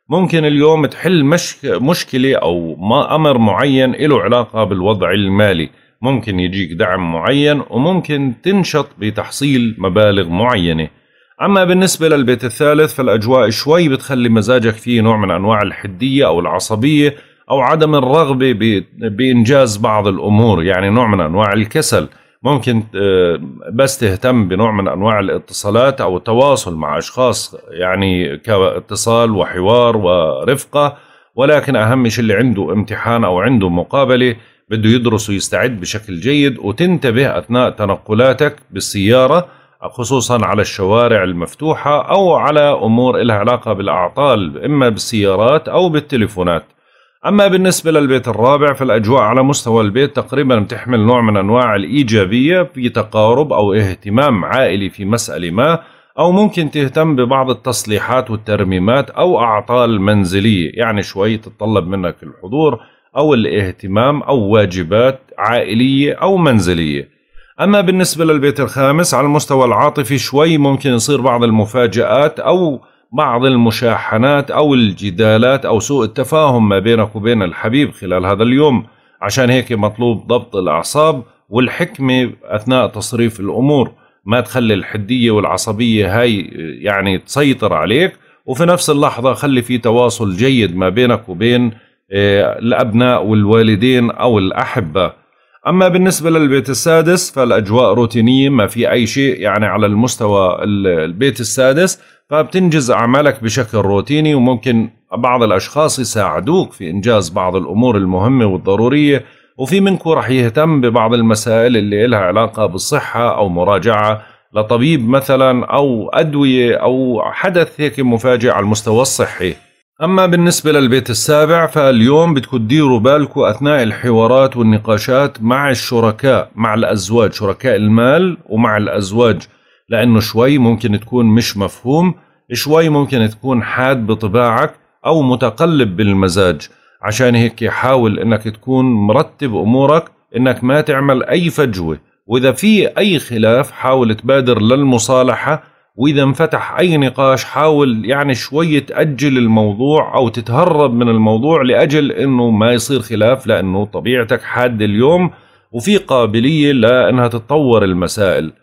ممكن اليوم تحل مشك... مشكلة أو ما أمر معين له علاقة بالوضع المالي ممكن يجيك دعم معين وممكن تنشط بتحصيل مبالغ معينة أما بالنسبة للبيت الثالث فالأجواء شوي بتخلي مزاجك فيه نوع من أنواع الحدية أو العصبية او عدم الرغبه بانجاز بعض الامور يعني نوع من انواع الكسل ممكن آه، بس تهتم بنوع من انواع الاتصالات او التواصل مع اشخاص يعني كاتصال وحوار ورفقه ولكن اهم شيء اللي عنده امتحان او عنده مقابله بده يدرس ويستعد بشكل جيد وتنتبه اثناء تنقلاتك بالسياره خصوصا على الشوارع المفتوحه او على امور لها علاقه بالاعطال اما بالسيارات او بالتليفونات أما بالنسبة للبيت الرابع فالأجواء على مستوى البيت تقريبا بتحمل نوع من أنواع الإيجابية في تقارب أو اهتمام عائلي في مسألة ما أو ممكن تهتم ببعض التصليحات والترميمات أو أعطال منزلية يعني شوي تتطلب منك الحضور أو الاهتمام أو واجبات عائلية أو منزلية أما بالنسبة للبيت الخامس على المستوى العاطفي شوي ممكن يصير بعض المفاجآت أو بعض المشاحنات أو الجدالات أو سوء التفاهم ما بينك وبين الحبيب خلال هذا اليوم عشان هيك مطلوب ضبط الأعصاب والحكمة أثناء تصريف الأمور ما تخلي الحدية والعصبية هاي يعني تسيطر عليك وفي نفس اللحظة خلي في تواصل جيد ما بينك وبين آه، الأبناء والوالدين أو الأحبة أما بالنسبة للبيت السادس فالأجواء روتينية ما في أي شيء يعني على المستوى البيت السادس فبتنجز أعمالك بشكل روتيني وممكن بعض الأشخاص يساعدوك في إنجاز بعض الأمور المهمة والضرورية وفي منكم رح يهتم ببعض المسائل اللي إلها علاقة بالصحة أو مراجعة لطبيب مثلا أو أدوية أو حدث هيك مفاجئ على المستوى الصحي أما بالنسبة للبيت السابع فاليوم بدكم تديروا بالكم أثناء الحوارات والنقاشات مع الشركاء مع الأزواج شركاء المال ومع الأزواج لأنه شوي ممكن تكون مش مفهوم شوي ممكن تكون حاد بطباعك أو متقلب بالمزاج عشان هيك حاول أنك تكون مرتب أمورك أنك ما تعمل أي فجوة وإذا في أي خلاف حاول تبادر للمصالحة واذا انفتح اي نقاش حاول يعني شوي تاجل الموضوع او تتهرب من الموضوع لاجل انه ما يصير خلاف لانه طبيعتك حاده اليوم وفي قابليه لانها تتطور المسائل.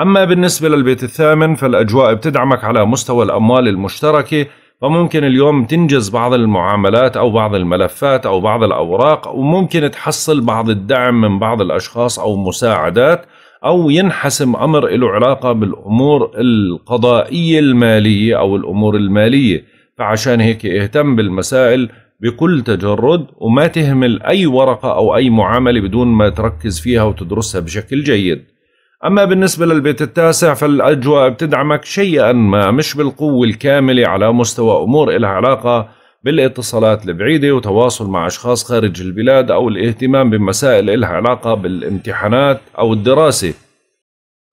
اما بالنسبه للبيت الثامن فالاجواء بتدعمك على مستوى الاموال المشتركه فممكن اليوم تنجز بعض المعاملات او بعض الملفات او بعض الاوراق وممكن تحصل بعض الدعم من بعض الاشخاص او مساعدات أو ينحسم أمر له علاقة بالأمور القضائية المالية أو الأمور المالية فعشان هيك اهتم بالمسائل بكل تجرد وما تهمل أي ورقة أو أي معاملة بدون ما تركز فيها وتدرسها بشكل جيد أما بالنسبة للبيت التاسع فالأجواء بتدعمك شيئا ما مش بالقوة الكاملة على مستوى أمور إلها علاقة بالاتصالات البعيدة وتواصل مع أشخاص خارج البلاد أو الاهتمام بمسائل إلها علاقة بالامتحانات أو الدراسة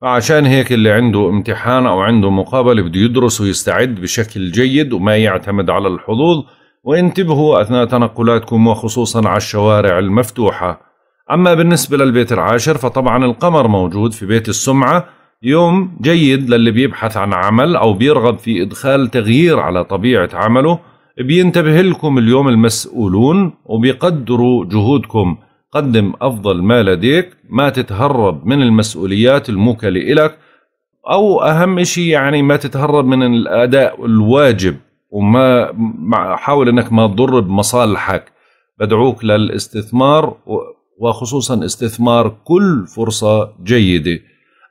فعشان هيك اللي عنده امتحان أو عنده مقابلة بده يدرس ويستعد بشكل جيد وما يعتمد على الحظوظ وانتبهوا أثناء تنقلاتكم وخصوصا على الشوارع المفتوحة أما بالنسبة للبيت العاشر فطبعا القمر موجود في بيت السمعة يوم جيد للي بيبحث عن عمل أو بيرغب في إدخال تغيير على طبيعة عمله بينتبه لكم اليوم المسؤولون وبيقدروا جهودكم قدم أفضل ما لديك ما تتهرب من المسؤوليات الموكلة إلك أو أهم شيء يعني ما تتهرب من الأداء الواجب وما حاول أنك ما تضر بمصالحك بدعوك للاستثمار وخصوصا استثمار كل فرصة جيدة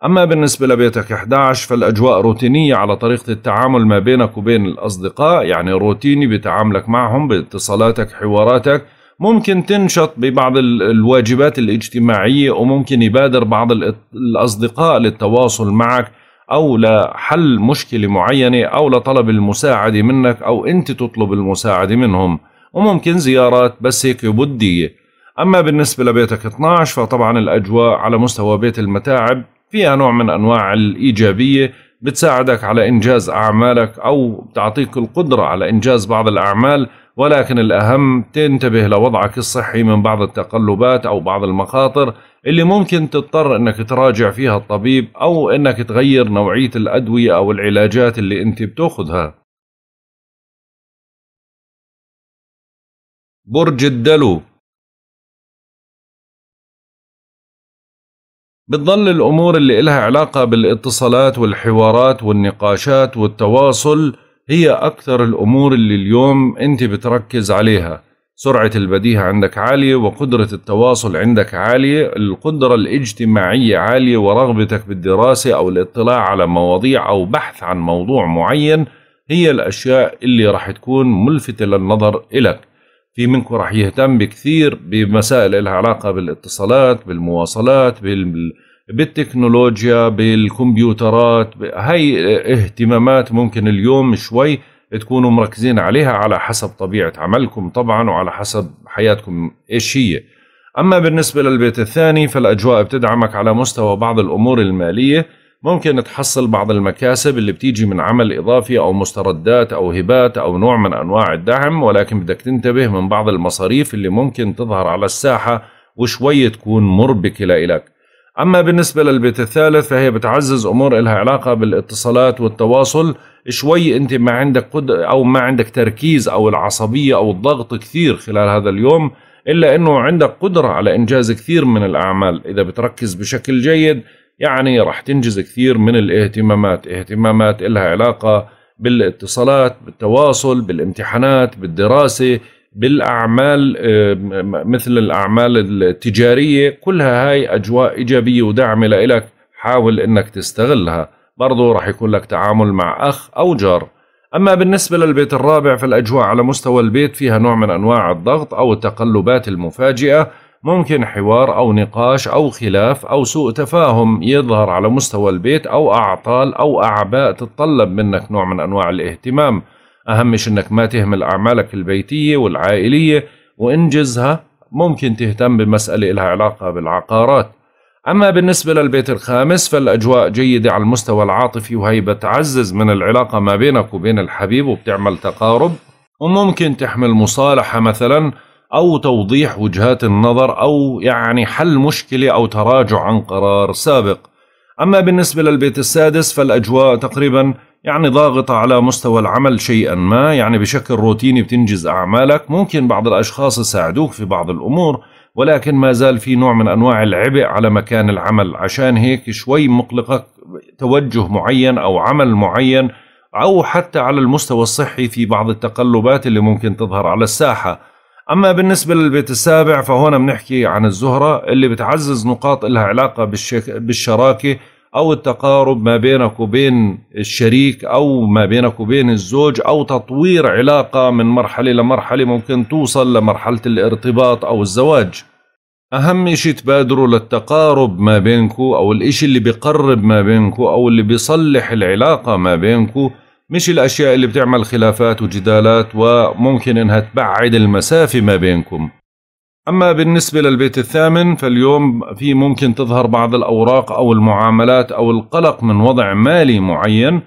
أما بالنسبة لبيتك 11 فالأجواء روتينية على طريقة التعامل ما بينك وبين الأصدقاء يعني روتيني بتعاملك معهم باتصالاتك حواراتك ممكن تنشط ببعض الواجبات الاجتماعية وممكن يبادر بعض الأصدقاء للتواصل معك أو لحل مشكلة معينة أو لطلب المساعدة منك أو أنت تطلب المساعدة منهم وممكن زيارات بس هيك ودية أما بالنسبة لبيتك 12 فطبعا الأجواء على مستوى بيت المتاعب فيها نوع من أنواع الإيجابية بتساعدك على إنجاز أعمالك أو بتعطيك القدرة على إنجاز بعض الأعمال ولكن الأهم تنتبه لوضعك الصحي من بعض التقلبات أو بعض المخاطر اللي ممكن تضطر أنك تراجع فيها الطبيب أو أنك تغير نوعية الأدوية أو العلاجات اللي أنت بتاخذها برج الدلو بتضل الأمور اللي إلها علاقة بالاتصالات والحوارات والنقاشات والتواصل هي أكثر الأمور اللي اليوم أنت بتركز عليها سرعة البديهة عندك عالية وقدرة التواصل عندك عالية القدرة الاجتماعية عالية ورغبتك بالدراسة أو الاطلاع على مواضيع أو بحث عن موضوع معين هي الأشياء اللي راح تكون ملفتة للنظر إلك في منكم راح يهتم بكثير بمسائل لها علاقه بالاتصالات بالمواصلات بال بالتكنولوجيا بالكمبيوترات هاي اهتمامات ممكن اليوم شوي تكونوا مركزين عليها على حسب طبيعة عملكم طبعا وعلى حسب حياتكم ايش هي أما بالنسبة للبيت الثاني فالأجواء بتدعمك على مستوى بعض الأمور المالية ممكن تحصل بعض المكاسب اللي بتيجي من عمل إضافي أو مستردات أو هبات أو نوع من أنواع الدعم ولكن بدك تنتبه من بعض المصاريف اللي ممكن تظهر على الساحة وشوي تكون مربكة لإلك أما بالنسبة للبيت الثالث فهي بتعزز أمور إلها علاقة بالاتصالات والتواصل شوي أنت ما عندك قد أو ما عندك تركيز أو العصبية أو الضغط كثير خلال هذا اليوم إلا أنه عندك قدرة على إنجاز كثير من الأعمال إذا بتركز بشكل جيد يعني راح تنجز كثير من الاهتمامات اهتمامات لها علاقة بالاتصالات بالتواصل بالامتحانات بالدراسة بالأعمال آه، مثل الأعمال التجارية كلها هاي أجواء إيجابية وداعمة لإلك حاول إنك تستغلها برضو راح يكون لك تعامل مع أخ أو جار أما بالنسبة للبيت الرابع فالأجواء على مستوى البيت فيها نوع من أنواع الضغط أو التقلبات المفاجئة ممكن حوار أو نقاش أو خلاف أو سوء تفاهم يظهر على مستوى البيت أو أعطال أو أعباء تتطلب منك نوع من أنواع الاهتمام أهم شيء أنك ما تهمل أعمالك البيتية والعائلية وإنجزها ممكن تهتم بمسألة لها علاقة بالعقارات أما بالنسبة للبيت الخامس فالأجواء جيدة على المستوى العاطفي وهي بتعزز من العلاقة ما بينك وبين الحبيب وبتعمل تقارب وممكن تحمل مصالحة مثلاً او توضيح وجهات النظر او يعني حل مشكله او تراجع عن قرار سابق. اما بالنسبه للبيت السادس فالاجواء تقريبا يعني ضاغطه على مستوى العمل شيئا ما، يعني بشكل روتيني بتنجز اعمالك، ممكن بعض الاشخاص يساعدوك في بعض الامور ولكن ما زال في نوع من انواع العبء على مكان العمل، عشان هيك شوي مقلقك توجه معين او عمل معين او حتى على المستوى الصحي في بعض التقلبات اللي ممكن تظهر على الساحه. أما بالنسبة للبيت السابع فهنا بنحكي عن الزهرة اللي بتعزز نقاط لها علاقة بالشراكة أو التقارب ما بينك وبين الشريك أو ما بينك وبين الزوج أو تطوير علاقة من مرحلة لمرحلة ممكن توصل لمرحلة الارتباط أو الزواج أهم إشي تبادروا للتقارب ما بينكو أو الإشي اللي بيقرب ما بينكو أو اللي بيصلح العلاقة ما بينكو مش الأشياء اللي بتعمل خلافات وجدالات وممكن إنها تبعد المسافة ما بينكم أما بالنسبة للبيت الثامن فاليوم في ممكن تظهر بعض الأوراق أو المعاملات أو القلق من وضع مالي معين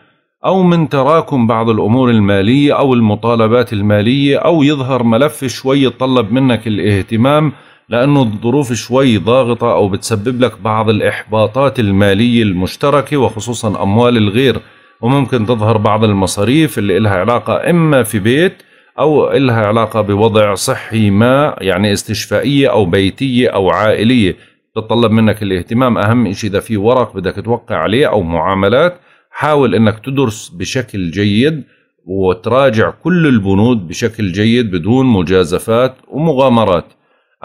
أو من تراكم بعض الأمور المالية أو المطالبات المالية أو يظهر ملف شوي طلب منك الاهتمام لأنه الظروف شوي ضاغطة أو بتسبب لك بعض الإحباطات المالية المشتركة وخصوصا أموال الغير وممكن تظهر بعض المصاريف اللي إلها علاقة إما في بيت أو إلها علاقة بوضع صحي ما يعني استشفائية أو بيتية أو عائلية تتطلب منك الاهتمام أهم شيء إذا في ورق بدك توقع عليه أو معاملات حاول أنك تدرس بشكل جيد وتراجع كل البنود بشكل جيد بدون مجازفات ومغامرات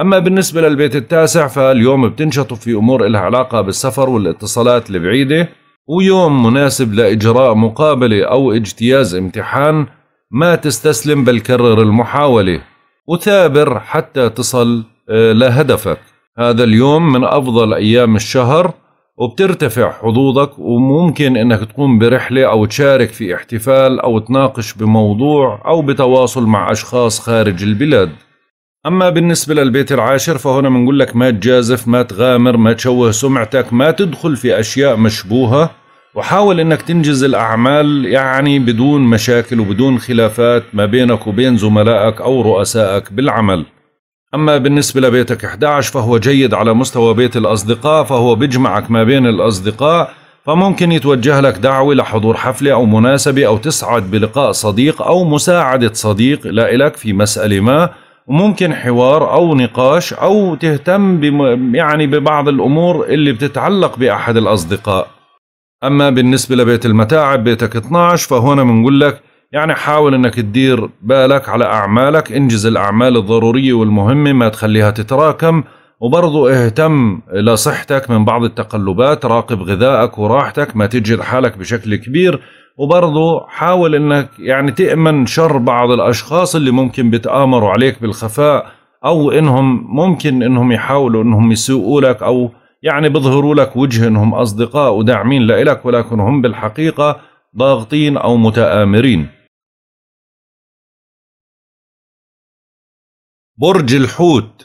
أما بالنسبة للبيت التاسع فاليوم بتنشطوا في أمور إلها علاقة بالسفر والاتصالات البعيدة ويوم مناسب لإجراء مقابلة أو اجتياز امتحان ما تستسلم بل كرر المحاولة وثابر حتى تصل آه، لهدفك هذا اليوم من أفضل أيام الشهر وبترتفع حظوظك وممكن انك تقوم برحلة او تشارك في احتفال او تناقش بموضوع او بتواصل مع اشخاص خارج البلاد أما بالنسبة للبيت العاشر فهنا بنقول لك ما تجازف ما تغامر ما تشوه سمعتك ما تدخل في أشياء مشبوهة وحاول أنك تنجز الأعمال يعني بدون مشاكل وبدون خلافات ما بينك وبين زملائك أو رؤسائك بالعمل أما بالنسبة لبيتك 11 فهو جيد على مستوى بيت الأصدقاء فهو بيجمعك ما بين الأصدقاء فممكن يتوجه لك دعوة لحضور حفلة أو مناسبة أو تسعد بلقاء صديق أو مساعدة صديق لإلك في مسألة ما وممكن حوار او نقاش او تهتم بم... يعني ببعض الامور اللي بتتعلق باحد الاصدقاء اما بالنسبه لبيت المتاعب بيتك 12 فهنا بنقول لك يعني حاول انك تدير بالك على اعمالك انجز الاعمال الضروريه والمهمه ما تخليها تتراكم وبرضه اهتم لصحتك من بعض التقلبات راقب غذائك وراحتك ما تجد حالك بشكل كبير وبرضه حاول انك يعني تأمن شر بعض الاشخاص اللي ممكن بيتآمروا عليك بالخفاء او انهم ممكن انهم يحاولوا انهم يسوؤوا لك او يعني بيظهروا لك وجه انهم اصدقاء وداعمين لإلك ولكن هم بالحقيقة ضاغطين او متآمرين. برج الحوت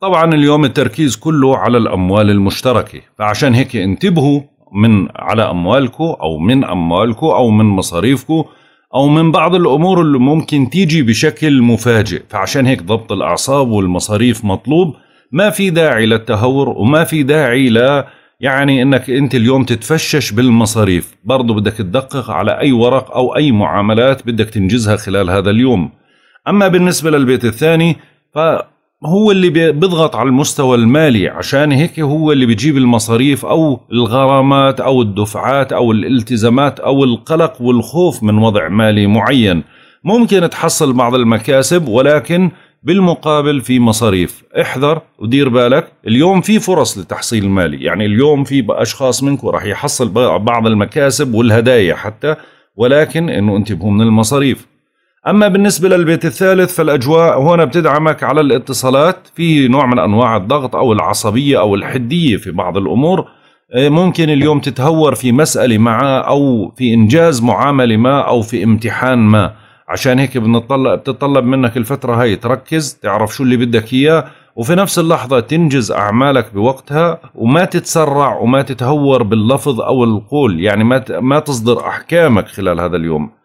طبعا اليوم التركيز كله على الأموال المشتركة فعشان هيك انتبهوا من على أموالكو أو من أموالكو أو من مصاريفكو أو من بعض الأمور اللي ممكن تيجي بشكل مفاجئ فعشان هيك ضبط الأعصاب والمصاريف مطلوب ما في داعي للتهور وما في داعي ل يعني انك انت اليوم تتفشش بالمصاريف برضو بدك تدقق على اي ورق او اي معاملات بدك تنجزها خلال هذا اليوم اما بالنسبة للبيت الثاني ف هو اللي بيضغط على المستوى المالي عشان هيك هو اللي بيجيب المصاريف او الغرامات او الدفعات او الالتزامات او القلق والخوف من وضع مالي معين ممكن تحصل بعض المكاسب ولكن بالمقابل في مصاريف احذر ودير بالك اليوم في فرص لتحصيل مالي يعني اليوم في اشخاص منكم راح يحصل بعض المكاسب والهدايا حتى ولكن انه انتبهوا من المصاريف أما بالنسبة للبيت الثالث فالأجواء هنا بتدعمك على الاتصالات في نوع من أنواع الضغط أو العصبية أو الحدية في بعض الأمور آه، ممكن اليوم تتهور في مسألة ما أو في إنجاز معاملة ما أو في امتحان ما عشان هيك بنطلع بتطلب منك الفترة هاي تركز تعرف شو اللي بدك إياه وفي نفس اللحظة تنجز أعمالك بوقتها وما تتسرع وما تتهور باللفظ أو القول يعني ما ما تصدر أحكامك خلال هذا اليوم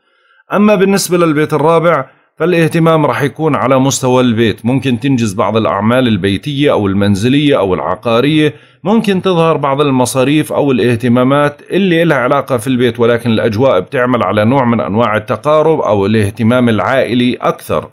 أما بالنسبة للبيت الرابع فالاهتمام رح يكون على مستوى البيت ممكن تنجز بعض الأعمال البيتية أو المنزلية أو العقارية ممكن تظهر بعض المصاريف أو الاهتمامات اللي لها علاقة في البيت ولكن الأجواء بتعمل على نوع من أنواع التقارب أو الاهتمام العائلي أكثر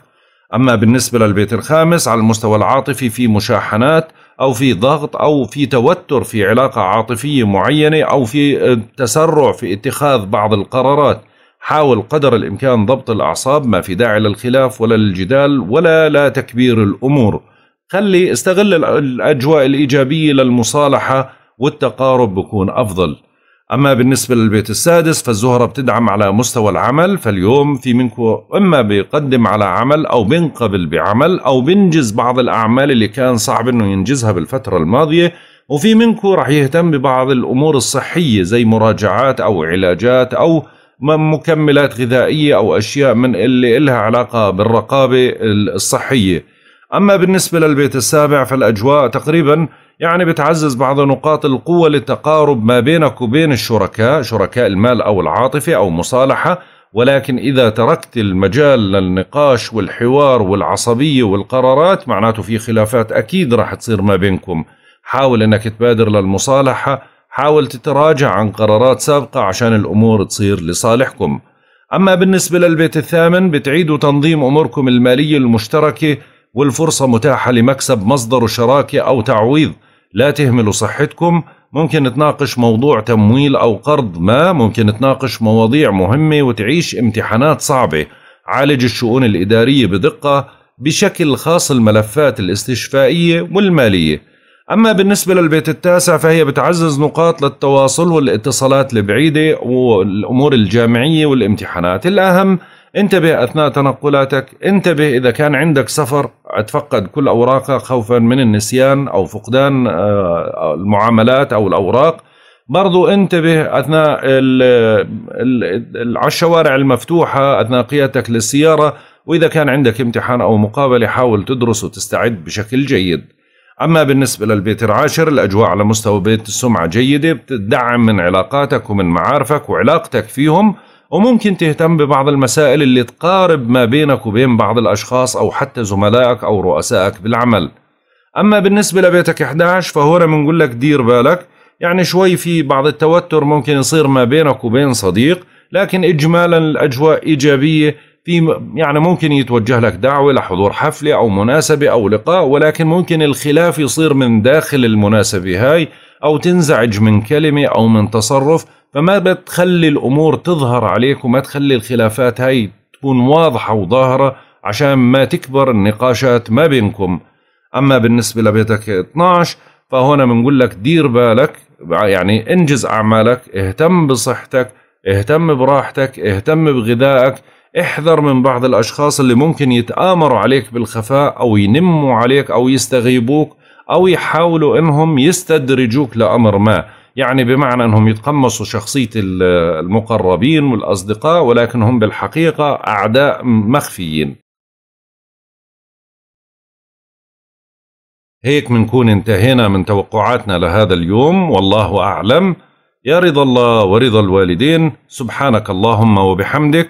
أما بالنسبة للبيت الخامس على المستوى العاطفي في مشاحنات أو في ضغط أو في توتر في علاقة عاطفية معينة أو في تسرع في اتخاذ بعض القرارات حاول قدر الإمكان ضبط الأعصاب ما في داعي للخلاف ولا للجدال ولا لا تكبير الأمور خلي استغل الأجواء الإيجابية للمصالحة والتقارب بكون أفضل أما بالنسبة للبيت السادس فالزهرة بتدعم على مستوى العمل فاليوم في منكم إما بيقدم على عمل أو بينقبل بعمل أو بينجز بعض الأعمال اللي كان صعب إنه ينجزها بالفترة الماضية وفي منكم رح يهتم ببعض الأمور الصحية زي مراجعات أو علاجات أو مكملات غذائية أو أشياء من اللي إلها علاقة بالرقابة الصحية أما بالنسبة للبيت السابع فالأجواء تقريبا يعني بتعزز بعض نقاط القوة للتقارب ما بينك وبين الشركاء شركاء المال أو العاطفة أو مصالحة ولكن إذا تركت المجال للنقاش والحوار والعصبية والقرارات معناته في خلافات أكيد راح تصير ما بينكم حاول أنك تبادر للمصالحة حاول تتراجع عن قرارات سابقة عشان الأمور تصير لصالحكم أما بالنسبة للبيت الثامن بتعيدوا تنظيم أموركم المالية المشتركة والفرصة متاحة لمكسب مصدر شراكة أو تعويض لا تهملوا صحتكم ممكن تناقش موضوع تمويل أو قرض ما ممكن تناقش مواضيع مهمة وتعيش امتحانات صعبة عالج الشؤون الإدارية بدقة بشكل خاص الملفات الاستشفائية والمالية أما بالنسبة للبيت التاسع فهي بتعزز نقاط للتواصل والاتصالات البعيدة والأمور الجامعية والامتحانات الأهم انتبه أثناء تنقلاتك انتبه إذا كان عندك سفر تفقد كل أوراقك خوفا من النسيان أو فقدان آه، المعاملات أو الأوراق برضو انتبه أثناء الشوارع المفتوحة أثناء قيادتك للسيارة وإذا كان عندك امتحان أو مقابلة حاول تدرس وتستعد بشكل جيد أما بالنسبة للبيت العاشر الأجواء على مستوى بيت السمعة جيدة بتدعم من علاقاتك ومن معارفك وعلاقتك فيهم وممكن تهتم ببعض المسائل اللي تقارب ما بينك وبين بعض الأشخاص أو حتى زملائك أو رؤسائك بالعمل أما بالنسبة لبيتك 11 فهنا بنقول لك دير بالك يعني شوي في بعض التوتر ممكن يصير ما بينك وبين صديق لكن إجمالا الأجواء إيجابية في يعني ممكن يتوجه لك دعوة لحضور حفلة أو مناسبة أو لقاء ولكن ممكن الخلاف يصير من داخل المناسبة هاي أو تنزعج من كلمة أو من تصرف فما بتخلي الأمور تظهر عليك وما تخلي الخلافات هاي تكون واضحة وظاهرة عشان ما تكبر النقاشات ما بينكم أما بالنسبة لبيتك 12 فهنا بنقول لك دير بالك يعني انجز أعمالك اهتم بصحتك اهتم براحتك اهتم بغذائك احذر من بعض الأشخاص اللي ممكن يتآمروا عليك بالخفاء أو ينموا عليك أو يستغيبوك أو يحاولوا إنهم يستدرجوك لأمر ما يعني بمعنى أنهم يتقمصوا شخصية المقربين والأصدقاء ولكن هم بالحقيقة أعداء مخفيين هيك منكون انتهينا من توقعاتنا لهذا اليوم والله أعلم يا رضا الله ورضا الوالدين سبحانك اللهم وبحمدك